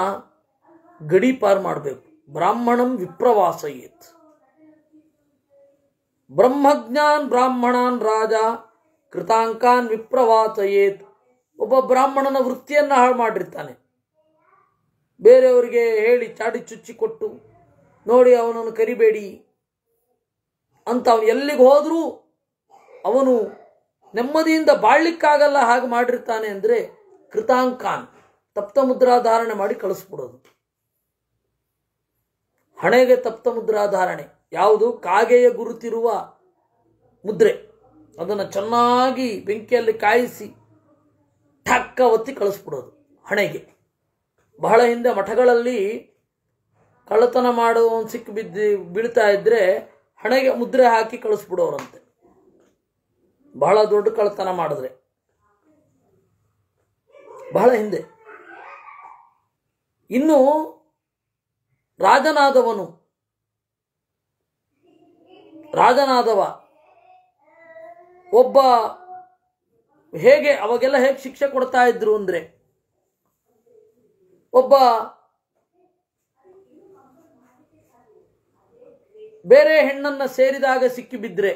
ಗಡಿ ಪಾರು ಮಾಡಬೇಕು ಬ್ರಾಹ್ಮಣಂ ವಿಪ್ರವಾಸಯೇತ್ ಬ್ರಹ್ಮಜ್ಞಾನ್ ಬ್ರಾಹ್ಮಣಾನ್ ರಾಜ ಕೃತಾಂಕಾನ್ ವಿಪ್ರವಾಸ ಏತ್ ಒಬ್ಬ ಬ್ರಾಹ್ಮಣನ ವೃತ್ತಿಯನ್ನು ಹಾಳು ಮಾಡಿರ್ತಾನೆ ಬೇರೆಯವರಿಗೆ ಹೇಳಿ ಚಾಡಿ ಚುಚ್ಚಿ ಕೊಟ್ಟು ನೋಡಿ ಅವನನ್ನು ಕರಿಬೇಡಿ ಅಂತ ಅವನು ಎಲ್ಲಿಗೆ ಹೋದರೂ ಅವನು ನೆಮ್ಮದಿಯಿಂದ ಬಾಳ್ಲಿಕ್ಕಾಗಲ್ಲ ಹಾಗೆ ಮಾಡಿರ್ತಾನೆ ಅಂದರೆ ಕೃತಾಂಕಾನ್ ತಪ್ತ ಮುದ್ರಾ ಧಾರಣೆ ಮಾಡಿ ಕಳಿಸ್ಬಿಡೋದು ಹಣೆಗೆ ತಪ್ತ ಮುದ್ರಾಧಾರಣೆ ಯಾವುದು ಕಾಗೆಯ ಗುರುತಿರುವ ಮುದ್ರೆ ಅದನ್ನು ಚೆನ್ನಾಗಿ ಬೆಂಕಿಯಲ್ಲಿ ಕಾಯಿಸಿ ಠಕ್ಕ ಒತ್ತಿ ಕಳಿಸ್ಬಿಡೋದು ಹಣೆಗೆ ಬಹಳ ಹಿಂದೆ ಮಠಗಳಲ್ಲಿ ಕಳ್ಳತನ ಮಾಡೋನು ಸಿಕ್ಕಿ ಬಿದ್ದು ಬೀಳ್ತಾ ಇದ್ದರೆ ಹಣೆಗೆ ಮುದ್ರೆ ಹಾಕಿ ಕಳಿಸ್ಬಿಡೋರಂತೆ ಬಹಳ ದೊಡ್ಡ ಕಳ್ಳತನ ಮಾಡಿದ್ರೆ ಬಹಳ ಹಿಂದೆ ಇನ್ನು ರಾಜನಾದವನು ರಾಜನಾದವ ಒಬ್ಬ ಹೇಗೆ ಅವಾಗೆಲ್ಲ ಹೇಗೆ ಶಿಕ್ಷೆ ಕೊಡ್ತಾ ಇದ್ರು ಅಂದ್ರೆ ಒಬ್ಬ ಬೇರೆ ಹೆಣ್ಣನ್ನ ಸೇರಿದಾಗ ಸಿಕ್ಕಿಬಿದ್ರೆ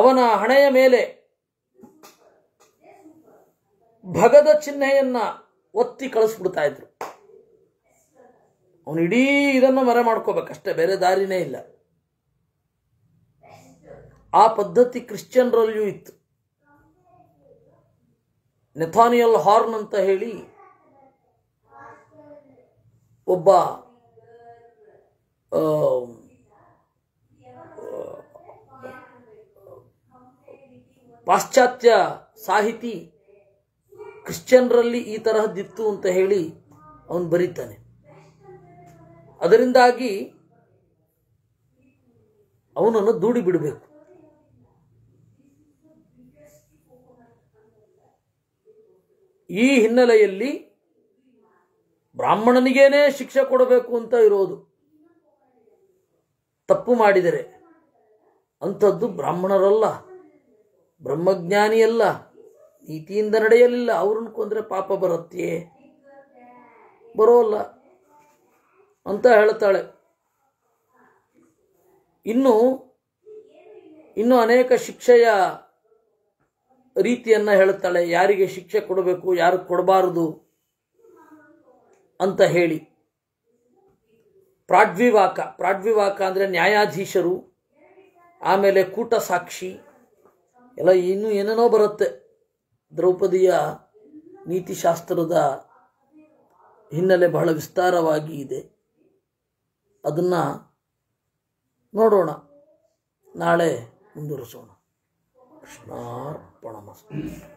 ಅವನ ಹಣೆಯ ಮೇಲೆ ಭಗದ ಚಿಹ್ನೆಯನ್ನ ಒತ್ತಿ ಕಳಿಸ್ಬಿಡ್ತಾ ಇದ್ರು ಅವನು ಇಡೀ ಇದನ್ನು ಮರೆ ಮಾಡ್ಕೋಬೇಕಷ್ಟೇ ಬೇರೆ ದಾರಿನೇ ಇಲ್ಲ ಆ ಪದ್ಧತಿ ಕ್ರಿಶ್ಚಿಯನ್ರಲ್ಲಿಯೂ ಇತ್ತು ನೆಥಾನಿಯಲ್ ಹಾರ್ನ್ ಅಂತ ಹೇಳಿ ಒಬ್ಬ ಪಾಶ್ಚಾತ್ಯ ಸಾಹಿತಿ ಕ್ರಿಶ್ಚಿಯನ್ರಲ್ಲಿ ಈ ತರಹದ್ದಿತ್ತು ಅಂತ ಹೇಳಿ ಅವನು ಬರೀತಾನೆ ಅದರಿಂದಾಗಿ ಅವನನ್ನು ದೂಡಿ ಬಿಡಬೇಕು ಈ ಹಿನ್ನೆಲೆಯಲ್ಲಿ ಬ್ರಾಹ್ಮಣನಿಗೇನೆ ಶಿಕ್ಷೆ ಕೊಡಬೇಕು ಅಂತ ಇರೋದು ತಪ್ಪು ಮಾಡಿದರೆ ಅಂಥದ್ದು ಬ್ರಾಹ್ಮಣರಲ್ಲ ಬ್ರಹ್ಮಜ್ಞಾನಿಯಲ್ಲ ನೀತಿಯಿಂದ ನಡೆಯಲಿಲ್ಲ ಅವ್ರನ್ನ ಕೊಂದರೆ ಪಾಪ ಬರುತ್ತೆ ಬರೋಲ್ಲ ಅಂತ ಹೇಳ್ತಾಳೆ ಇನ್ನು ಇನ್ನು ಅನೇಕ ಶಿಕ್ಷೆಯ ರೀತಿಯನ್ನು ಹೇಳ್ತಾಳೆ ಯಾರಿಗೆ ಶಿಕ್ಷೆ ಕೊಡಬೇಕು ಯಾರು ಕೊಡಬಾರದು ಅಂತ ಹೇಳಿ ಪ್ರಾಡ್ವಿವಾಕ ಪ್ರಾಡ್ವಿವಾಕ ಅಂದರೆ ನ್ಯಾಯಾಧೀಶರು ಆಮೇಲೆ ಕೂಟ ಸಾಕ್ಷಿ ಎಲ್ಲ ಇನ್ನೂ ಏನೇನೋ ಬರುತ್ತೆ ದ್ರೌಪದಿಯ ನೀತಿಶಾಸ್ತ್ರದ ಹಿನ್ನೆಲೆ ಬಹಳ ವಿಸ್ತಾರವಾಗಿ ಇದೆ ಅದನ್ನು ನೋಡೋಣ ನಾಳೆ ಮುಂದುವರಿಸೋಣ ಕೃಷ್ಣಾರ್ಪಣ